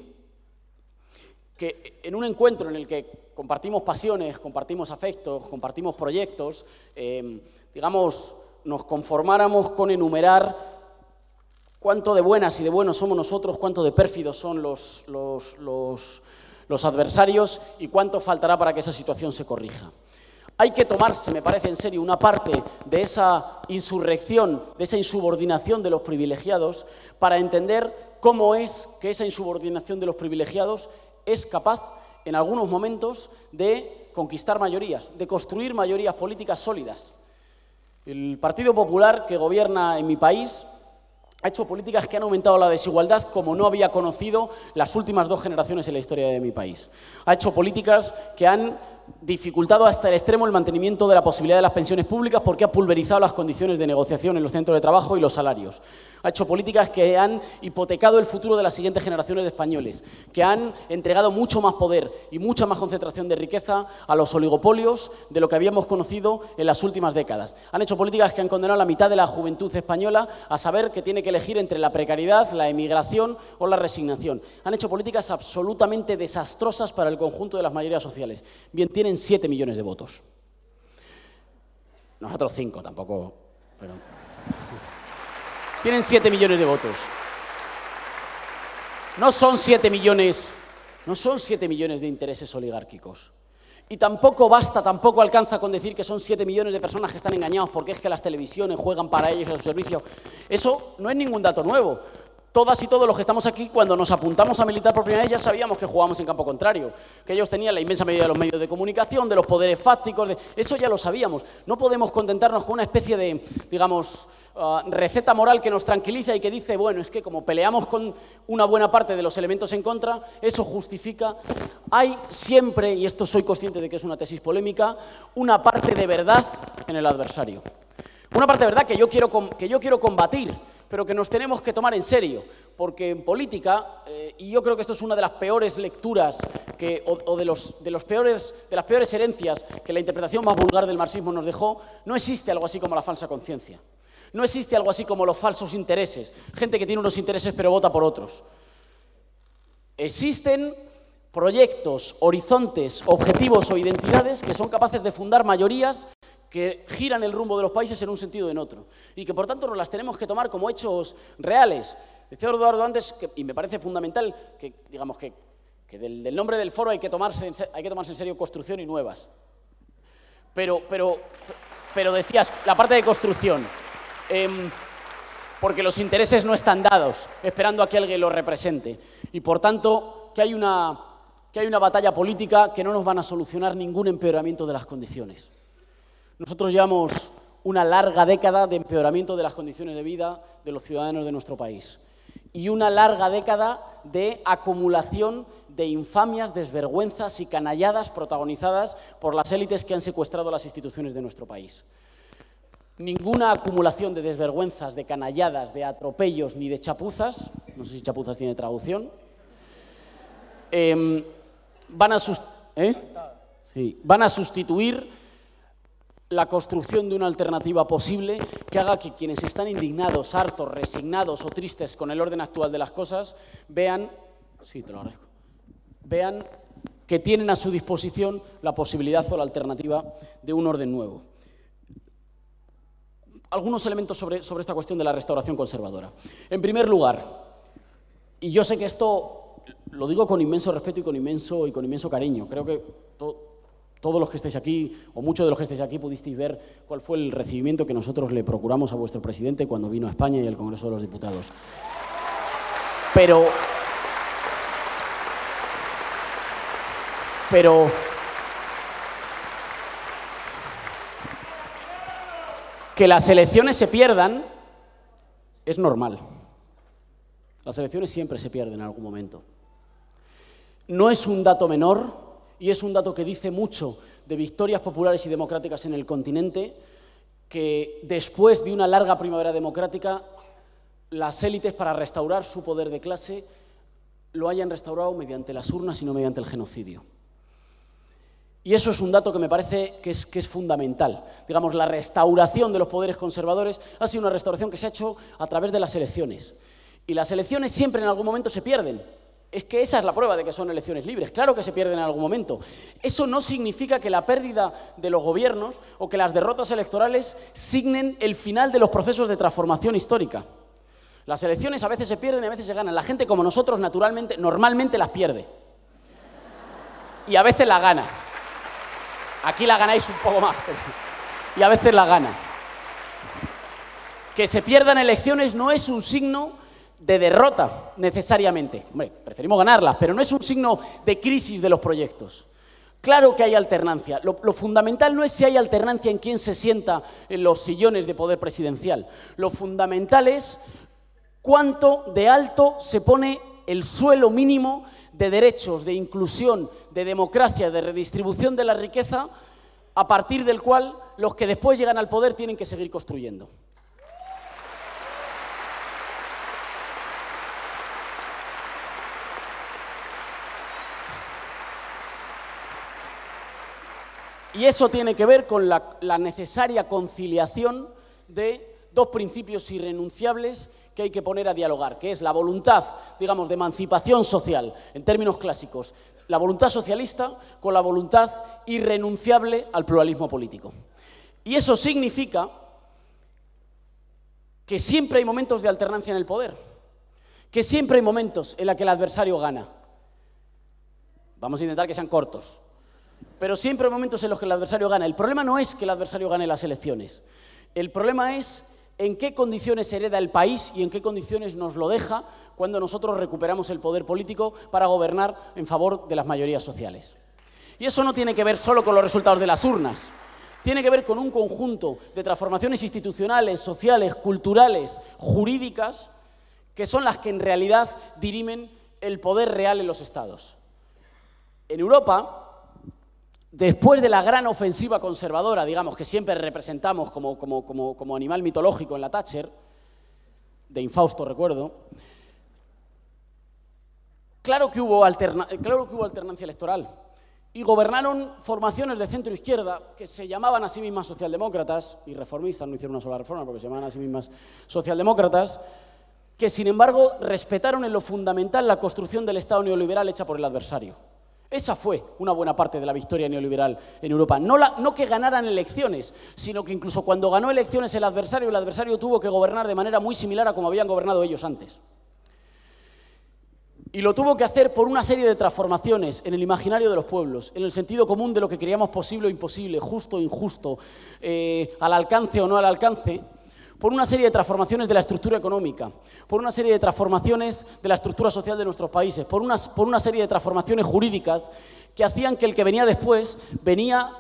que en un encuentro en el que compartimos pasiones, compartimos afectos, compartimos proyectos, eh, digamos, nos conformáramos con enumerar cuánto de buenas y de buenos somos nosotros, cuánto de pérfidos son los, los, adversarios y cuánto faltará para que esa situación se corrija. Hay que tomarse, me parece en serio, una parte de esa insurrección, de esa insubordinación de los privilegiados, para entender cómo es que esa insubordinación de los privilegiados es capaz, en algunos momentos, de conquistar mayorías, de construir mayorías políticas sólidas. El Partido Popular que gobierna en mi país ha hecho políticas que han aumentado la desigualdad como no había conocido las últimas dos generaciones en la historia de mi país. Ha hecho políticas que han dificultado hasta el extremo el mantenimiento de la posibilidad de las pensiones públicas porque ha pulverizado las condiciones de negociación en los centros de trabajo y los salarios. Ha hecho políticas que han hipotecado el futuro de las siguientes generaciones de españoles, que han entregado mucho más poder y mucha más concentración de riqueza a los oligopolios de lo que habíamos conocido en las últimas décadas. Han hecho políticas que han condenado a la mitad de la juventud española a saber que tiene que elegir entre la precariedad, la emigración o la resignación. Han hecho políticas absolutamente desastrosas para el conjunto de las mayorías sociales. Bien tienen 7 millones de votos. Nosotros cinco, tampoco, tienen siete millones de votos. No son siete millones, no son siete millones de intereses oligárquicos. Y tampoco basta, tampoco alcanza con decir que son siete millones de personas que están engañados porque es que las televisiones juegan para ellos y a su servicio. Eso no es ningún dato nuevo todas y todos los que estamos aquí, cuando nos apuntamos a militar por primera vez, ya sabíamos que jugábamos en campo contrario, que ellos tenían la inmensa medida de los medios de comunicación, de los poderes fácticos, eso ya lo sabíamos. No podemos contentarnos con una especie de, digamos, ah, receta moral que nos tranquiliza y que dice, bueno, es que como peleamos con una buena parte de los elementos en contra, eso justifica. Hay siempre, y esto soy consciente de que es una tesis polémica, una parte de verdad en el adversario. Una parte de verdad que yo quiero, que yo quiero combatir pero que nos tenemos que tomar en serio, porque en política, eh, y yo creo que esto es una de las peores lecturas o, peores, de las peores herencias que la interpretación más vulgar del marxismo nos dejó, no existe algo así como la falsa conciencia. No existe algo así como los falsos intereses, gente que tiene unos intereses pero vota por otros. Existen proyectos, horizontes, objetivos o identidades que son capaces de fundar mayorías que giran el rumbo de los países en un sentido o en otro, y que por tanto nos las tenemos que tomar como hechos reales. Decía Eduardo antes, y me parece fundamental, que digamos que, del, nombre del foro hay que, tomarse, en serio construcción y nuevas. Pero, decías, la parte de construcción, em, porque los intereses no están dados, esperando a que alguien los represente. Y por tanto, que hay una, que hay una batalla política que no nos van a solucionar ningún empeoramiento de las condiciones. Nosotros llevamos una larga década de empeoramiento de las condiciones de vida de los ciudadanos de nuestro país y una larga década de acumulación de infamias, desvergüenzas y canalladas protagonizadas por las élites que han secuestrado las instituciones de nuestro país. Ninguna acumulación de desvergüenzas, de canalladas, de atropellos ni de chapuzas, no sé si chapuzas tiene traducción, em, van, a ¿eh? van a sustituir la construcción de una alternativa posible que haga que quienes están indignados, hartos, resignados o tristes con el orden actual de las cosas vean, sí, te lo vean que tienen a su disposición la posibilidad o la alternativa de un orden nuevo. Algunos elementos sobre, sobre esta cuestión de la restauración conservadora. En primer lugar, y yo sé que esto lo digo con inmenso respeto y con inmenso, y con inmenso cariño, creo que todos los que estáis aquí, o muchos de los que estáis aquí, pudisteis ver cuál fue el recibimiento que nosotros le procuramos a vuestro presidente cuando vino a España y al Congreso de los Diputados. Pero... Pero... Que las elecciones se pierdan es normal. Las elecciones siempre se pierden en algún momento. No es un dato menor y es un dato que dice mucho de victorias populares y democráticas en el continente, que después de una larga primavera democrática, las élites para restaurar su poder de clase lo hayan restaurado mediante las urnas y no mediante el genocidio. Y eso es un dato que me parece que es, que es, fundamental. Digamos, la restauración de los poderes conservadores ha sido una restauración que se ha hecho a través de las elecciones. Y las elecciones siempre en algún momento se pierden. Es que esa es la prueba de que son elecciones libres. Claro que se pierden en algún momento. Eso no significa que la pérdida de los gobiernos o que las derrotas electorales signen el final de los procesos de transformación histórica. Las elecciones a veces se pierden y a veces se ganan. La gente como nosotros naturalmente, normalmente las pierde. Y a veces la gana. Aquí la ganáis un poco más. Y a veces la gana. Que se pierdan elecciones no es un signo de derrota necesariamente. Hombre, preferimos ganarlas, pero no es un signo de crisis de los proyectos. Claro que hay alternancia. Lo, lo, fundamental no es si hay alternancia en quién se sienta en los sillones de poder presidencial. Lo fundamental es cuánto de alto se pone el suelo mínimo de derechos, de inclusión, de democracia, de redistribución de la riqueza, a partir del cual los que después llegan al poder tienen que seguir construyendo. Y eso tiene que ver con la, necesaria conciliación de dos principios irrenunciables que hay que poner a dialogar, que es la voluntad, digamos, de emancipación social, en términos clásicos, la voluntad socialista con la voluntad irrenunciable al pluralismo político. Y eso significa que siempre hay momentos de alternancia en el poder, que siempre hay momentos en los que el adversario gana. Vamos a intentar que sean cortos, pero siempre hay momentos en los que el adversario gana. El problema no es que el adversario gane las elecciones. El problema es en qué condiciones hereda el país y en qué condiciones nos lo deja cuando nosotros recuperamos el poder político para gobernar en favor de las mayorías sociales. Y eso no tiene que ver solo con los resultados de las urnas, tiene que ver con un conjunto de transformaciones institucionales, sociales, culturales, jurídicas, que son las que en realidad dirimen el poder real en los estados. En Europa, después de la gran ofensiva conservadora, digamos, que siempre representamos como, animal mitológico en la Thatcher, de Infausto recuerdo, claro que hubo, claro que hubo alternancia electoral. Y gobernaron formaciones de centro izquierda que se llamaban a sí mismas socialdemócratas y reformistas, no hicieron una sola reforma porque se llamaban a sí mismas socialdemócratas, que sin embargo respetaron en lo fundamental la construcción del Estado neoliberal hecha por el adversario. Esa fue una buena parte de la victoria neoliberal en Europa. No, la, que ganaran elecciones, sino que incluso cuando ganó elecciones el adversario, el adversario tuvo que gobernar de manera muy similar a como habían gobernado ellos antes. Y lo tuvo que hacer por una serie de transformaciones en el imaginario de los pueblos, en el sentido común de lo que creíamos posible o imposible, justo o injusto, eh, al alcance o no al alcance, por una serie de transformaciones de la estructura económica, por una serie de transformaciones de la estructura social de nuestros países, por una, por una serie de transformaciones jurídicas que hacían que el que venía después venía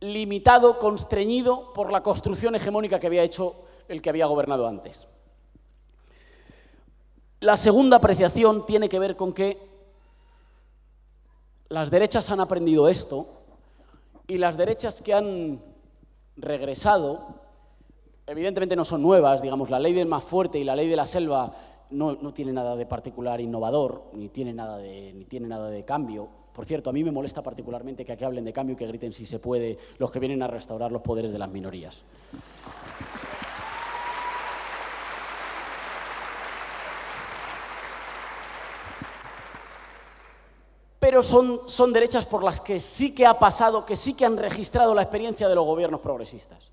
limitado, constreñido por la construcción hegemónica que había hecho el que había gobernado antes. La segunda apreciación tiene que ver con que las derechas han aprendido esto y las derechas que han regresado, evidentemente no son nuevas, digamos, la ley del más fuerte y la ley de la selva no, no tiene nada de particular innovador, ni tiene, nada de, ni tiene nada de cambio. Por cierto, a mí me molesta particularmente que aquí hablen de cambio y que griten si se puede los que vienen a restaurar los poderes de las minorías. pero son, son derechas por las que sí que ha pasado, que sí que han registrado la experiencia de los gobiernos progresistas.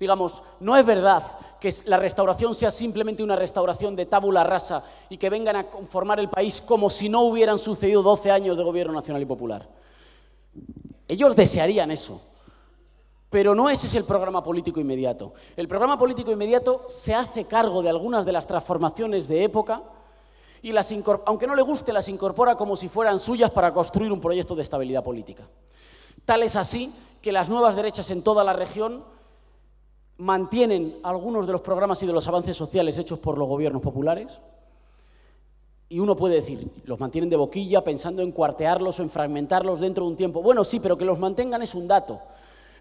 Digamos, no es verdad que la restauración sea simplemente una restauración de tábula rasa y que vengan a conformar el país como si no hubieran sucedido 12 años de gobierno nacional y popular. Ellos desearían eso, pero no ese es el programa político inmediato. El programa político inmediato se hace cargo de algunas de las transformaciones de época y las aunque no le guste, las incorpora como si fueran suyas para construir un proyecto de estabilidad política. Tal es así que las nuevas derechas en toda la región mantienen algunos de los programas y de los avances sociales hechos por los gobiernos populares. Y uno puede decir, los mantienen de boquilla pensando en cuartearlos o en fragmentarlos dentro de un tiempo. Bueno, sí, pero que los mantengan es un dato.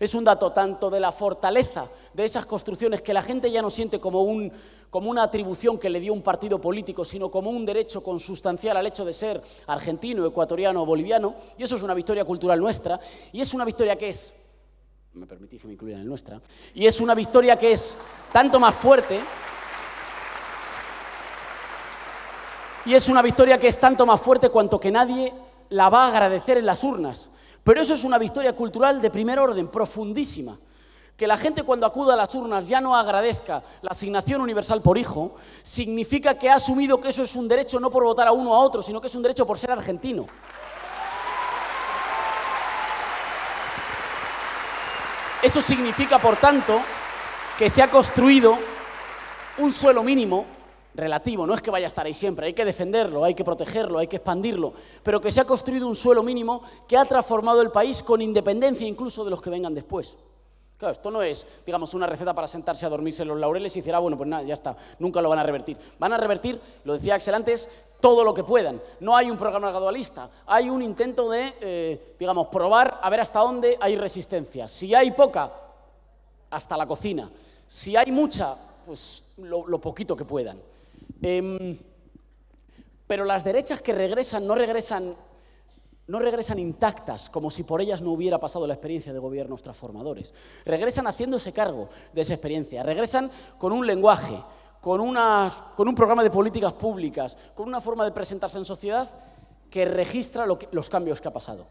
Es un dato tanto de la fortaleza de esas construcciones que la gente ya no siente como, un, como una atribución que le dio un partido político, sino como un derecho consustancial al hecho de ser argentino, ecuatoriano o boliviano. Y eso es una victoria cultural nuestra. Y es una victoria que es, me permití que me incluyan en nuestra, y es una victoria que es tanto más fuerte. Y es una victoria que es tanto más fuerte cuanto que nadie la va a agradecer en las urnas. Pero eso es una victoria cultural de primer orden, profundísima. Que la gente cuando acuda a las urnas ya no agradezca la asignación universal por hijo, significa que ha asumido que eso es un derecho no por votar a uno a otro, sino que es un derecho por ser argentino. Eso significa, por tanto, que se ha construido un suelo mínimo relativo, no es que vaya a estar ahí siempre, hay que defenderlo, hay que protegerlo, hay que expandirlo, pero que se ha construido un suelo mínimo que ha transformado el país con independencia incluso de los que vengan después. Claro, esto no es, digamos, una receta para sentarse a dormirse en los laureles y decir, ah, bueno, pues nada, ya está, nunca lo van a revertir. Van a revertir, lo decía Axel antes, todo lo que puedan. No hay un programa gradualista, hay un intento de, eh, digamos, probar a ver hasta dónde hay resistencia. Si hay poca, hasta la cocina. Si hay mucha, pues lo poquito que puedan. Em, pero las derechas que regresan no regresan intactas, como si por ellas no hubiera pasado la experiencia de gobiernos transformadores. Regresan haciéndose cargo de esa experiencia, regresan con un lenguaje, con, un programa de políticas públicas, con una forma de presentarse en sociedad que registra los cambios que ha pasado.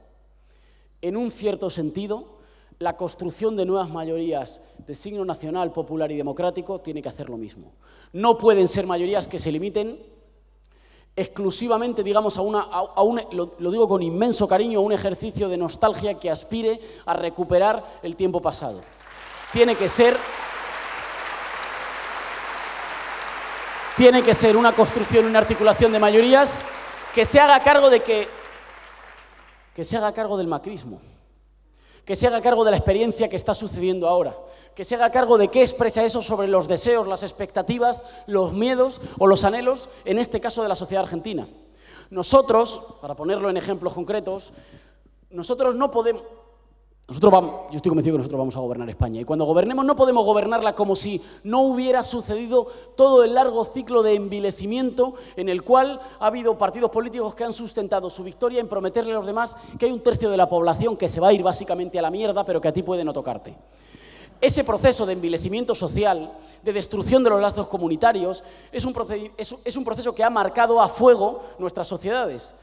En un cierto sentido, la construcción de nuevas mayorías de signo nacional, popular y democrático tiene que hacer lo mismo. No pueden ser mayorías que se limiten exclusivamente, digamos, a, una, un, lo, digo con inmenso cariño, a un ejercicio de nostalgia que aspire a recuperar el tiempo pasado. Tiene que ser, tiene que ser una construcción, una articulación de mayorías que se haga cargo de que, que se haga cargo del macrismo que se haga cargo de la experiencia que está sucediendo ahora, que se haga cargo de qué expresa eso sobre los deseos, las expectativas, los miedos o los anhelos, en este caso de la sociedad argentina. Nosotros, para ponerlo en ejemplos concretos, nosotros no podemos, vamos, yo estoy convencido que nosotros vamos a gobernar España. Y cuando gobernemos no podemos gobernarla como si no hubiera sucedido todo el largo ciclo de envilecimiento en el cual ha habido partidos políticos que han sustentado su victoria en prometerle a los demás que hay un tercio de la población que se va a ir básicamente a la mierda, pero que a ti puede no tocarte. Ese proceso de envilecimiento social, de destrucción de los lazos comunitarios, es un proceso que ha marcado a fuego nuestras sociedades.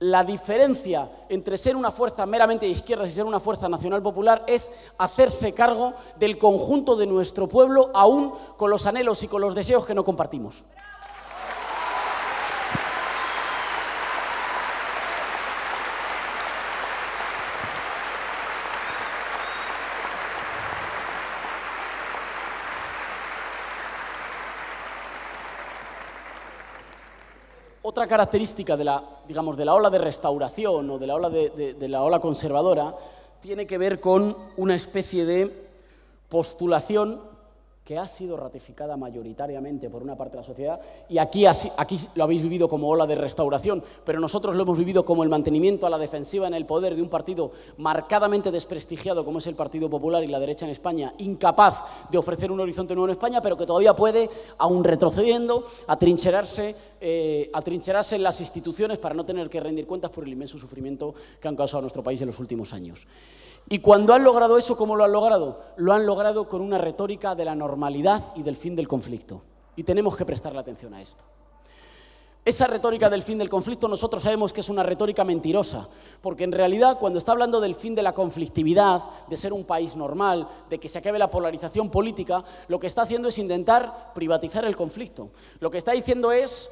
La diferencia entre ser una fuerza meramente de izquierdas y ser una fuerza nacional popular es hacerse cargo del conjunto de nuestro pueblo, aún con los anhelos y con los deseos que no compartimos. otra característica de la, digamos, de la ola de restauración o de la ola, de la ola conservadora tiene que ver con una especie de postulación que ha sido ratificada mayoritariamente por una parte de la sociedad, y aquí, aquí lo habéis vivido como ola de restauración, pero nosotros lo hemos vivido como el mantenimiento a la defensiva en el poder de un partido marcadamente desprestigiado como es el Partido Popular y la derecha en España, incapaz de ofrecer un horizonte nuevo en España, pero que todavía puede, aún retrocediendo, atrincherarse, eh, atrincherarse en las instituciones para no tener que rendir cuentas por el inmenso sufrimiento que han causado a nuestro país en los últimos años. Y cuando han logrado eso, ¿cómo lo han logrado? Lo han logrado con una retórica de la normalidad y del fin del conflicto. Y tenemos que prestarle atención a esto. Esa retórica del fin del conflicto nosotros sabemos que es una retórica mentirosa, porque en realidad cuando está hablando del fin de la conflictividad, de ser un país normal, de que se acabe la polarización política, lo que está haciendo es intentar privatizar el conflicto. Lo que está diciendo es,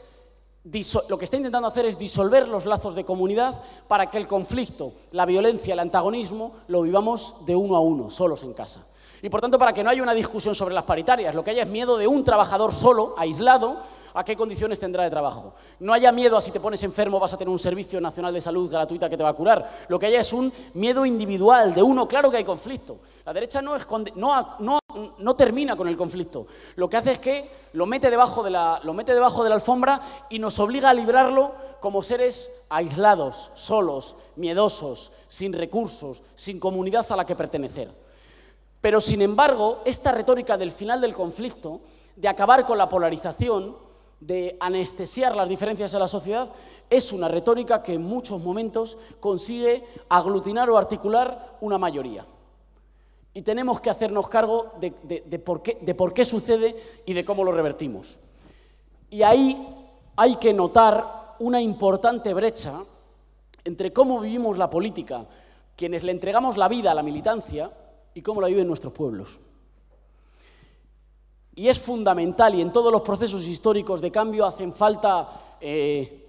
lo que está intentando hacer es disolver los lazos de comunidad para que el conflicto, la violencia, el antagonismo lo vivamos de uno a uno, solos en casa. Y por tanto, para que no haya una discusión sobre las paritarias, lo que haya es miedo de un trabajador solo, aislado, a qué condiciones tendrá de trabajo. No haya miedo a si te pones enfermo vas a tener un servicio nacional de salud gratuita que te va a curar. Lo que haya es un miedo individual de uno. Claro que hay conflicto. La derecha no, esconde, no no termina con el conflicto. Lo que hace es que lo mete, debajo de la, lo mete debajo de la alfombra y nos obliga a librarlo como seres aislados, solos, miedosos, sin recursos, sin comunidad a la que pertenecer. Pero, sin embargo, esta retórica del final del conflicto, de acabar con la polarización, de anestesiar las diferencias en la sociedad, es una retórica que en muchos momentos consigue aglutinar o articular una mayoría. Y tenemos que hacernos cargo de, por qué, sucede y de cómo lo revertimos. Y ahí hay que notar una importante brecha entre cómo vivimos la política, quienes le entregamos la vida a la militancia, y cómo la viven nuestros pueblos. Y es fundamental, y en todos los procesos históricos de cambio hacen falta eh,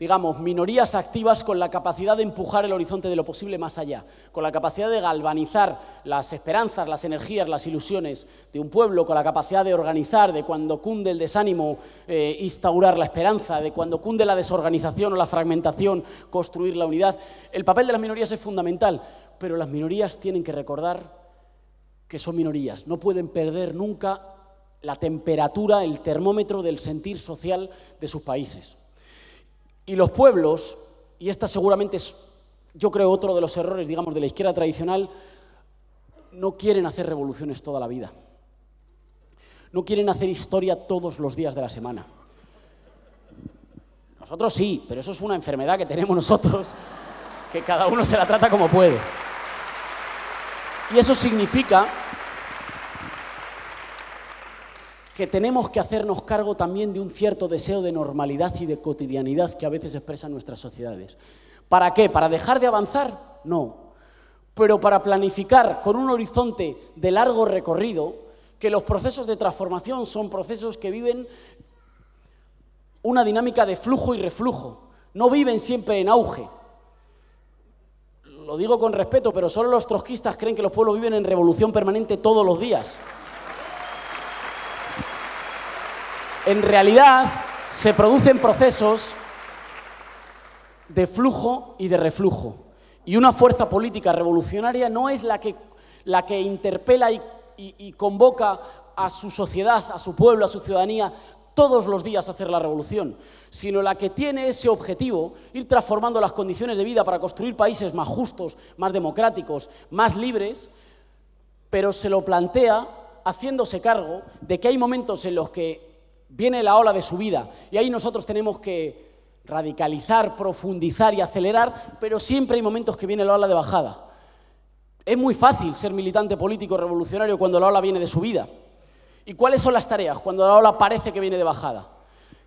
digamos, minorías activas con la capacidad de empujar el horizonte de lo posible más allá, con la capacidad de galvanizar las esperanzas, las energías, las ilusiones de un pueblo, con la capacidad de organizar, de cuando cunde el desánimo, eh, instaurar la esperanza, de cuando cunde la desorganización o la fragmentación, construir la unidad. El papel de las minorías es fundamental, pero las minorías tienen que recordar que son minorías, no pueden perder nunca la temperatura, el termómetro del sentir social de sus países. Y los pueblos, y esta seguramente es, yo creo, otro de los errores, digamos, de la izquierda tradicional, no quieren hacer revoluciones toda la vida. No quieren hacer historia todos los días de la semana. Nosotros sí, pero eso es una enfermedad que tenemos nosotros, que cada uno se la trata como puede. Y eso significa que tenemos que hacernos cargo también de un cierto deseo de normalidad y de cotidianidad que a veces expresan nuestras sociedades. ¿Para qué? ¿Para dejar de avanzar? No. Pero para planificar con un horizonte de largo recorrido, que los procesos de transformación son procesos que viven una dinámica de flujo y reflujo, no viven siempre en auge. Lo digo con respeto, pero solo los trotskistas creen que los pueblos viven en revolución permanente todos los días. en realidad se producen procesos de flujo y de reflujo. Y una fuerza política revolucionaria no es la que, la que interpela y, convoca a su sociedad, a su pueblo, a su ciudadanía todos los días a hacer la revolución, sino la que tiene ese objetivo, ir transformando las condiciones de vida para construir países más justos, más democráticos, más libres, pero se lo plantea haciéndose cargo de que hay momentos en los que viene la ola de su vida. Y ahí nosotros tenemos que radicalizar, profundizar y acelerar, pero siempre hay momentos que viene la ola de bajada. Es muy fácil ser militante político revolucionario cuando la ola viene de subida. ¿Y cuáles son las tareas cuando la ola parece que viene de bajada?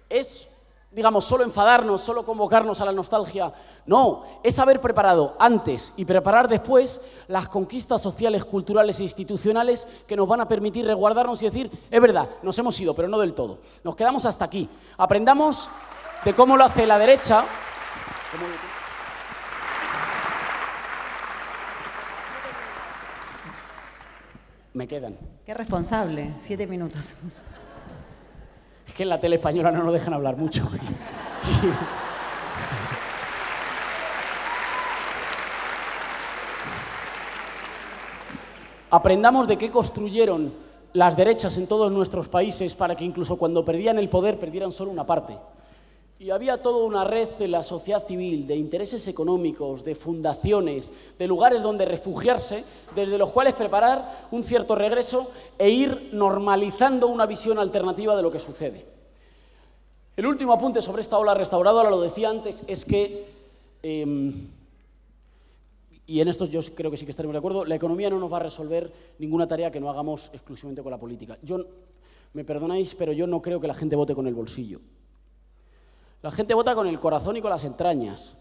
Es digamos, solo enfadarnos, solo convocarnos a la nostalgia. No, es haber preparado antes y preparar después las conquistas sociales, culturales e institucionales que nos van a permitir resguardarnos y decir, es verdad, nos hemos ido, pero no del todo. Nos quedamos hasta aquí. Aprendamos de cómo lo hace la derecha. Me quedan. Qué responsable, siete minutos. Es que en la tele española no nos dejan hablar mucho. Aprendamos de qué construyeron las derechas en todos nuestros países para que incluso cuando perdían el poder perdieran solo una parte. Y había toda una red de la sociedad civil, de intereses económicos, de fundaciones, de lugares donde refugiarse, desde los cuales preparar un cierto regreso e ir normalizando una visión alternativa de lo que sucede. El último apunte sobre esta ola restauradora, lo decía antes, es que, em, y en esto yo creo que sí que estaremos de acuerdo, la economía no nos va a resolver ninguna tarea que no hagamos exclusivamente con la política. Yo, me perdonáis, pero yo no creo que la gente vote con el bolsillo. La gente vota con el corazón y con las entrañas.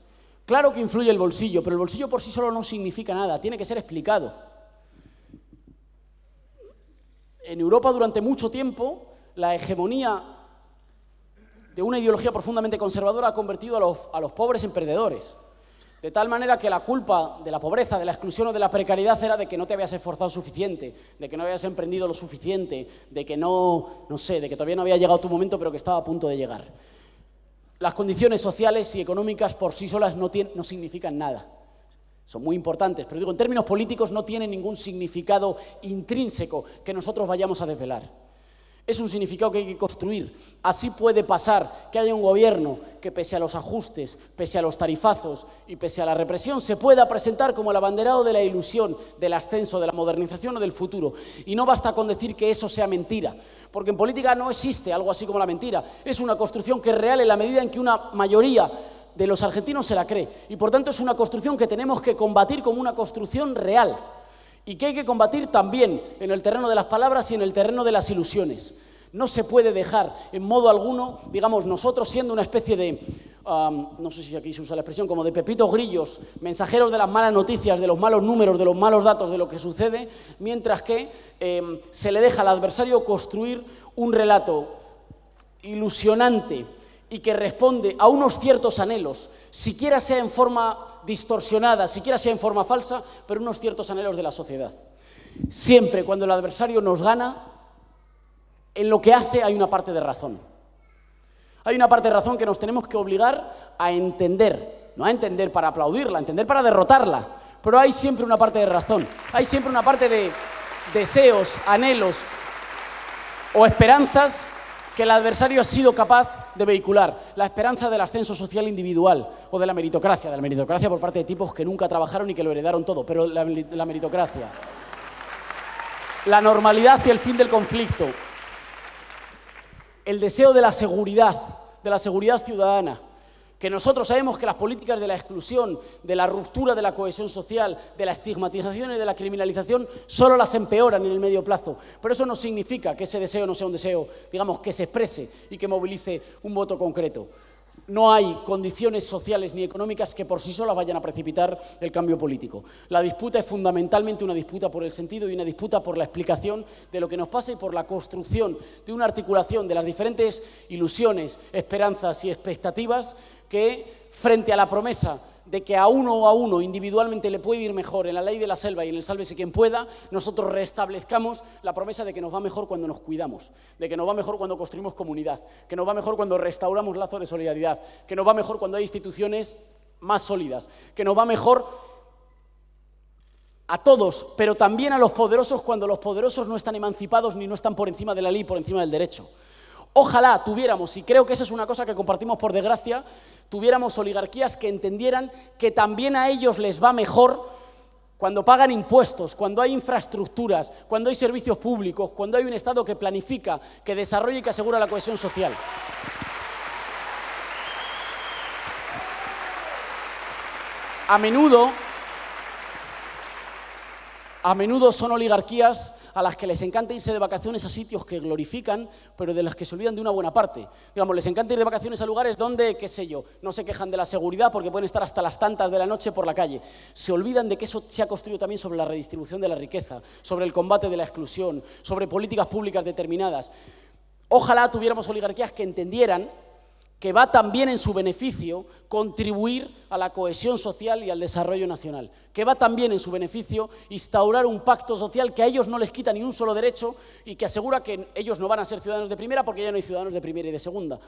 Claro que influye el bolsillo, pero el bolsillo por sí solo no significa nada, tiene que ser explicado. En Europa durante mucho tiempo la hegemonía de una ideología profundamente conservadora ha convertido a los, pobres en perdedores. De tal manera que la culpa de la pobreza, de la exclusión o de la precariedad era de que no te habías esforzado suficiente, de que no habías emprendido lo suficiente, de que no, no sé, de que todavía no había llegado tu momento, pero que estaba a punto de llegar las condiciones sociales y económicas por sí solas no, significan nada. Son muy importantes, pero digo, en términos políticos no tienen ningún significado intrínseco que nosotros vayamos a desvelar es un significado que hay que construir. Así puede pasar que haya un gobierno que pese a los ajustes, pese a los tarifazos y pese a la represión, se pueda presentar como el abanderado de la ilusión, del ascenso, de la modernización o del futuro. Y no basta con decir que eso sea mentira, porque en política no existe algo así como la mentira. Es una construcción que es real en la medida en que una mayoría de los argentinos se la cree. Y por tanto es una construcción que tenemos que combatir como una construcción real y que hay que combatir también en el terreno de las palabras y en el terreno de las ilusiones. No se puede dejar en modo alguno, digamos, nosotros siendo una especie de, no sé si aquí se usa la expresión, como de pepitos grillos, mensajeros de las malas noticias, de los malos números, de los malos datos, de lo que sucede, mientras que em, se le deja al adversario construir un relato ilusionante y que responde a unos ciertos anhelos, siquiera sea en forma distorsionada, siquiera sea en forma falsa, pero unos ciertos anhelos de la sociedad. Siempre cuando el adversario nos gana, en lo que hace hay una parte de razón. Hay una parte de razón que nos tenemos que obligar a entender, no a entender para aplaudirla, a entender para derrotarla, pero hay siempre una parte de razón, hay siempre una parte de deseos, anhelos o esperanzas que el adversario ha sido capaz de vehicular la esperanza del ascenso social individual o de la meritocracia, de la meritocracia por parte de tipos que nunca trabajaron y que lo heredaron todo, pero la, la meritocracia. La normalidad y el fin del conflicto. El deseo de la seguridad, de la seguridad ciudadana que nosotros sabemos que las políticas de la exclusión, de la ruptura de la cohesión social, de la estigmatización y de la criminalización solo las empeoran en el medio plazo. Pero eso no significa que ese deseo no sea un deseo, digamos, que se exprese y que movilice un voto concreto. No hay condiciones sociales ni económicas que por sí solas vayan a precipitar el cambio político. La disputa es fundamentalmente una disputa por el sentido y una disputa por la explicación de lo que nos pasa y por la construcción de una articulación de las diferentes ilusiones, esperanzas y expectativas que, frente a la promesa de que a uno o a uno individualmente le puede ir mejor en la ley de la selva y en el sálvese quien pueda, nosotros restablezcamos la promesa de que nos va mejor cuando nos cuidamos, de que nos va mejor cuando construimos comunidad, que nos va mejor cuando restauramos lazos de solidaridad, que nos va mejor cuando hay instituciones más sólidas, que nos va mejor a todos, pero también a los poderosos cuando los poderosos no están emancipados ni no están por encima de la ley, por encima del derecho. Ojalá tuviéramos, y creo que esa es una cosa que compartimos por desgracia, tuviéramos oligarquías que entendieran que también a ellos les va mejor cuando pagan impuestos, cuando hay infraestructuras, cuando hay servicios públicos, cuando hay un Estado que planifica, que desarrolla y que asegura la cohesión social. A menudo, a menudo son oligarquías a las que les encanta irse de vacaciones a sitios que glorifican, pero de las que se olvidan de una buena parte. Digamos, les encanta ir de vacaciones a lugares donde, qué sé yo, no se quejan de la seguridad porque pueden estar hasta las tantas de la noche por la calle. Se olvidan de que eso se ha construido también sobre la redistribución de la riqueza, sobre el combate de la exclusión, sobre políticas públicas determinadas. Ojalá tuviéramos oligarquías que entendieran que va también en su beneficio contribuir a la cohesión social y al desarrollo nacional, que va también en su beneficio instaurar un pacto social que a ellos no les quita ni un solo derecho y que asegura que ellos no van a ser ciudadanos de primera porque ya no hay ciudadanos de primera y de segunda.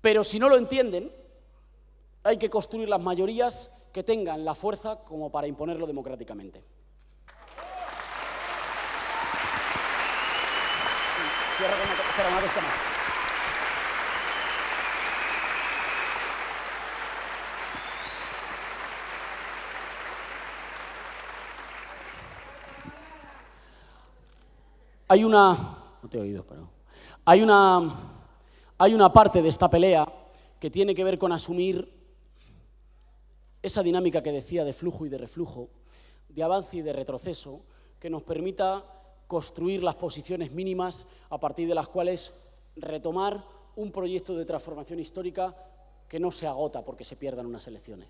Pero si no lo entienden, hay que construir las mayorías que tengan la fuerza como para imponerlo democráticamente. Hay una, no te he oído, hay una, hay una parte de esta pelea que tiene que ver con asumir esa dinámica que decía de flujo y de reflujo, de avance y de retroceso, que nos permita construir las posiciones mínimas a partir de las cuales retomar un proyecto de transformación histórica que no se agota porque se pierdan unas elecciones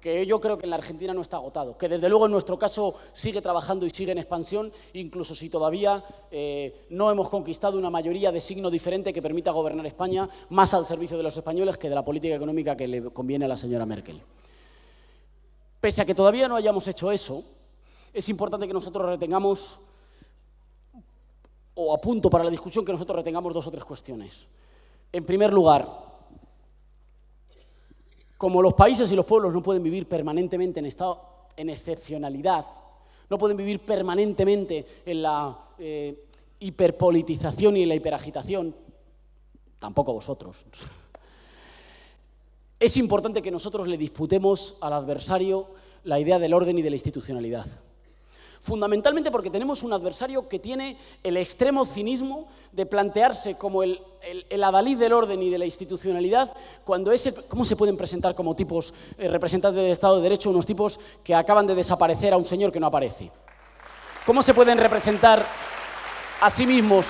que yo creo que en la Argentina no está agotado, que desde luego en nuestro caso sigue trabajando y sigue en expansión, incluso si todavía eh, no hemos conquistado una mayoría de signo diferente que permita gobernar España más al servicio de los españoles que de la política económica que le conviene a la señora Merkel. Pese a que todavía no hayamos hecho eso, es importante que nosotros retengamos, o apunto para la discusión, que nosotros retengamos dos o tres cuestiones. En primer lugar, como los países y los pueblos no pueden vivir permanentemente en estado en excepcionalidad, no pueden vivir permanentemente en la eh, hiperpolitización y en la hiperagitación, tampoco vosotros. Es importante que nosotros le disputemos al adversario la idea del orden y de la institucionalidad. Fundamentalmente porque tenemos un adversario que tiene el extremo cinismo de plantearse como el, el, del orden y de la institucionalidad, cuando ese... ¿cómo se pueden presentar como tipos eh, representantes de Estado de Derecho unos tipos que acaban de desaparecer a un señor que no aparece? ¿Cómo se pueden representar a sí mismos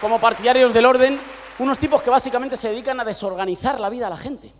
como partidarios del orden unos tipos que básicamente se dedican a desorganizar la vida a la gente?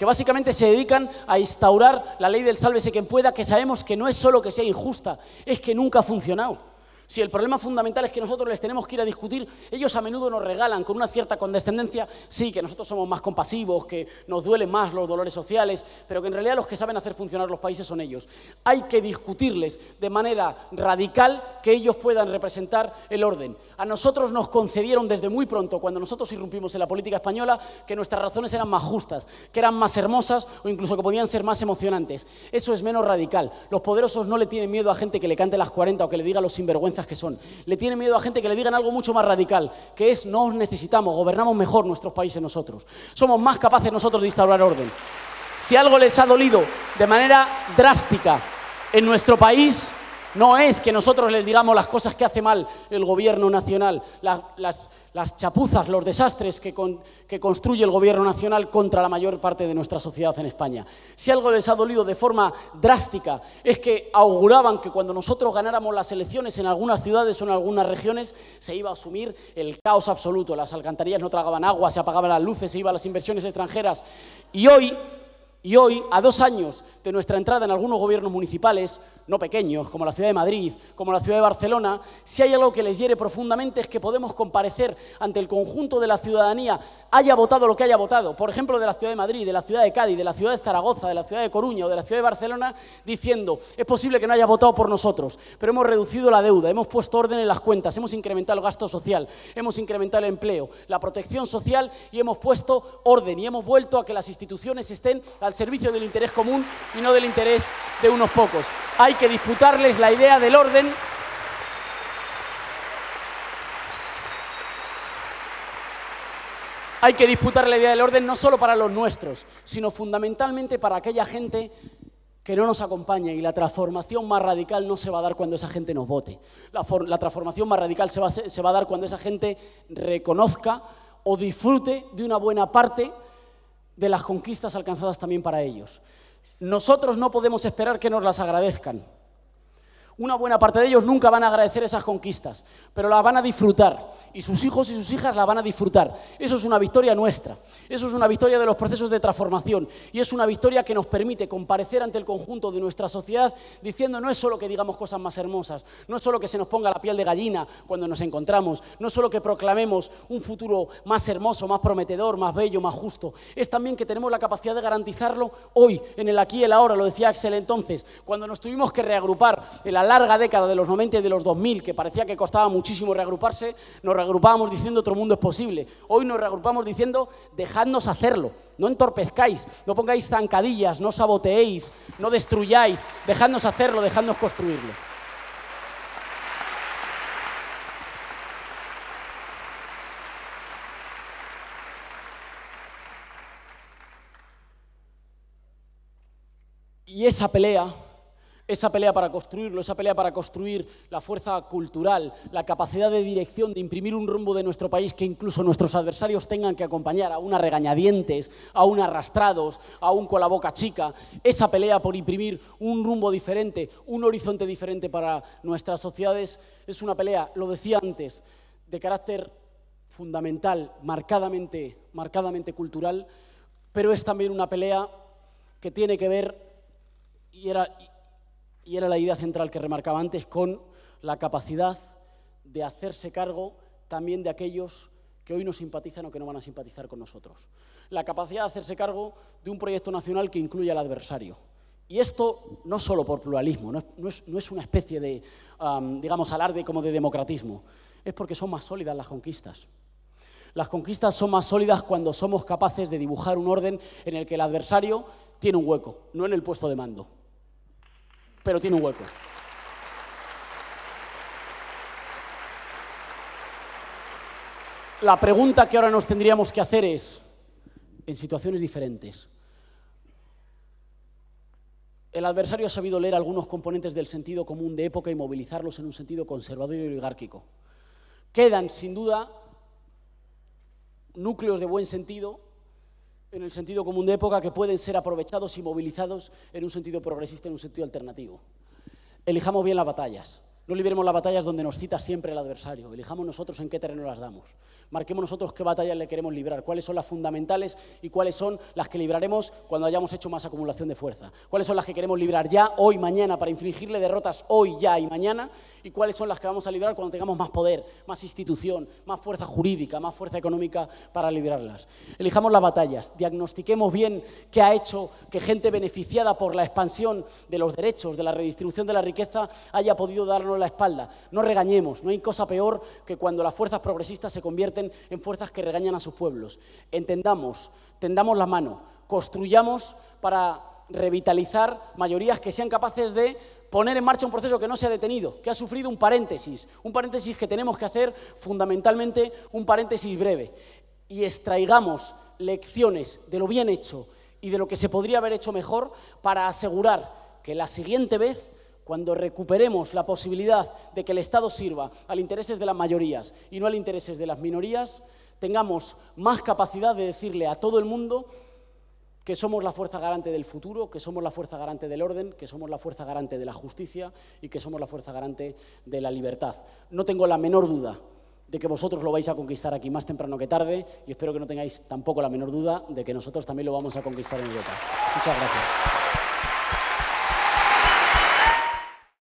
que básicamente se dedican a instaurar la ley del sálvese quien pueda, que sabemos que no es solo que sea injusta, es que nunca ha funcionado. Si el problema fundamental es que nosotros les tenemos que ir a discutir, ellos a menudo nos regalan con una cierta condescendencia, sí, que nosotros somos más compasivos, que nos duelen más los dolores sociales, pero que en realidad los que saben hacer funcionar los países son ellos. Hay que discutirles de manera radical que ellos puedan representar el orden. A nosotros nos concedieron desde muy pronto, cuando nosotros irrumpimos en la política española, que nuestras razones eran más justas, que eran más hermosas o incluso que podían ser más emocionantes. Eso es menos radical. Los poderosos no le tienen miedo a gente que le cante las 40 o que le diga los sinvergüenzas que son. Le tiene miedo a gente que le digan algo mucho más radical, que es no necesitamos, gobernamos mejor nuestros países nosotros. Somos más capaces nosotros de instaurar orden. Si algo les ha dolido de manera drástica en nuestro país, no es que nosotros les digamos las cosas que hace mal el gobierno nacional, las las chapuzas, los desastres que, construye el Gobierno Nacional contra la mayor parte de nuestra sociedad en España. Si algo les ha dolido de forma drástica es que auguraban que cuando nosotros ganáramos las elecciones en algunas ciudades o en algunas regiones se iba a asumir el caos absoluto. Las alcantarillas no tragaban agua, se apagaban las luces, se iban las inversiones extranjeras. Y hoy, y hoy, a dos años de nuestra entrada en algunos gobiernos municipales, no pequeños, como la ciudad de Madrid, como la ciudad de Barcelona, si hay algo que les hiere profundamente es que podemos comparecer ante el conjunto de la ciudadanía, haya votado lo que haya votado, por ejemplo, de la ciudad de Madrid, de la ciudad de Cádiz, de la ciudad de Zaragoza, de la ciudad de Coruña o de la ciudad de Barcelona, diciendo, es posible que no haya votado por nosotros, pero hemos reducido la deuda, hemos puesto orden en las cuentas, hemos incrementado el gasto social, hemos incrementado el empleo, la protección social y hemos puesto orden y hemos vuelto a que las instituciones estén al servicio del interés común y no del interés de unos pocos. Hay que disputarles la idea del orden. Hay que disputar la idea del orden no solo para los nuestros, sino fundamentalmente para aquella gente que no nos acompaña y la transformación más radical no se va a dar cuando esa gente nos vote. La, transformación más radical se va a dar cuando esa gente reconozca o disfrute de una buena parte de las conquistas alcanzadas también para ellos. Nosotros no podemos esperar que nos las agradezcan una buena parte de ellos nunca van a agradecer esas conquistas, pero las van a disfrutar y sus hijos y sus hijas las van a disfrutar. Eso es una victoria nuestra, eso es una victoria de los procesos de transformación y es una victoria que nos permite comparecer ante el conjunto de nuestra sociedad diciendo no es solo que digamos cosas más hermosas, no es solo que se nos ponga la piel de gallina cuando nos encontramos, no es solo que proclamemos un futuro más hermoso, más prometedor, más bello, más justo, es también que tenemos la capacidad de garantizarlo hoy, en el aquí y el ahora, lo decía Axel entonces, cuando nos tuvimos que reagrupar en la larga década de los 90 y de los 2000, que parecía que costaba muchísimo reagruparse, nos reagrupábamos diciendo otro mundo es posible. Hoy nos reagrupamos diciendo dejadnos hacerlo, no entorpezcáis, no pongáis zancadillas, no saboteéis, no destruyáis, dejadnos hacerlo, dejadnos construirlo. Y esa pelea esa pelea para construirlo, esa pelea para construir la fuerza cultural, la capacidad de dirección, de imprimir un rumbo de nuestro país que incluso nuestros adversarios tengan que acompañar, a una regañadientes, a un arrastrados, a un con la boca chica, esa pelea por imprimir un rumbo diferente, un horizonte diferente para nuestras sociedades, es una pelea, lo decía antes, de carácter fundamental, marcadamente, marcadamente cultural, pero es también una pelea que tiene que ver, y era, y era la idea central que remarcaba antes, con la capacidad de hacerse cargo también de aquellos que hoy no simpatizan o que no van a simpatizar con nosotros. La capacidad de hacerse cargo de un proyecto nacional que incluya al adversario. Y esto no solo por pluralismo, no es, una especie de, digamos, alarde como de democratismo, es porque son más sólidas las conquistas. Las conquistas son más sólidas cuando somos capaces de dibujar un orden en el que el adversario tiene un hueco, no en el puesto de mando pero tiene un hueco. La pregunta que ahora nos tendríamos que hacer es, en situaciones diferentes, el adversario ha sabido leer algunos componentes del sentido común de época y movilizarlos en un sentido conservador y oligárquico. Quedan, sin duda, núcleos de buen sentido en el sentido común de época que pueden ser aprovechados y movilizados en un sentido progresista, en un sentido alternativo. Elijamos bien las batallas. No libremos las batallas donde nos cita siempre el adversario. Elijamos nosotros en qué terreno las damos. Marquemos nosotros qué batallas le queremos librar, cuáles son las fundamentales y cuáles son las que libraremos cuando hayamos hecho más acumulación de fuerza. Cuáles son las que queremos librar ya, hoy, mañana, para infligirle derrotas hoy, ya y mañana. Y cuáles son las que vamos a librar cuando tengamos más poder, más institución, más fuerza jurídica, más fuerza económica para librarlas. Elijamos las batallas, diagnostiquemos bien qué ha hecho que gente beneficiada por la expansión de los derechos, de la redistribución de la riqueza, haya podido darnos la espalda. No regañemos, no hay cosa peor que cuando las fuerzas progresistas se convierten en fuerzas que regañan a sus pueblos. Entendamos, tendamos la mano, construyamos para revitalizar mayorías que sean capaces de poner en marcha un proceso que no se ha detenido, que ha sufrido un paréntesis, un paréntesis que tenemos que hacer fundamentalmente un paréntesis breve y extraigamos lecciones de lo bien hecho y de lo que se podría haber hecho mejor para asegurar que la siguiente vez cuando recuperemos la posibilidad de que el Estado sirva al intereses de las mayorías y no al intereses de las minorías, tengamos más capacidad de decirle a todo el mundo que somos la fuerza garante del futuro, que somos la fuerza garante del orden, que somos la fuerza garante de la justicia y que somos la fuerza garante de la libertad. No tengo la menor duda de que vosotros lo vais a conquistar aquí más temprano que tarde y espero que no tengáis tampoco la menor duda de que nosotros también lo vamos a conquistar en Europa. Muchas gracias.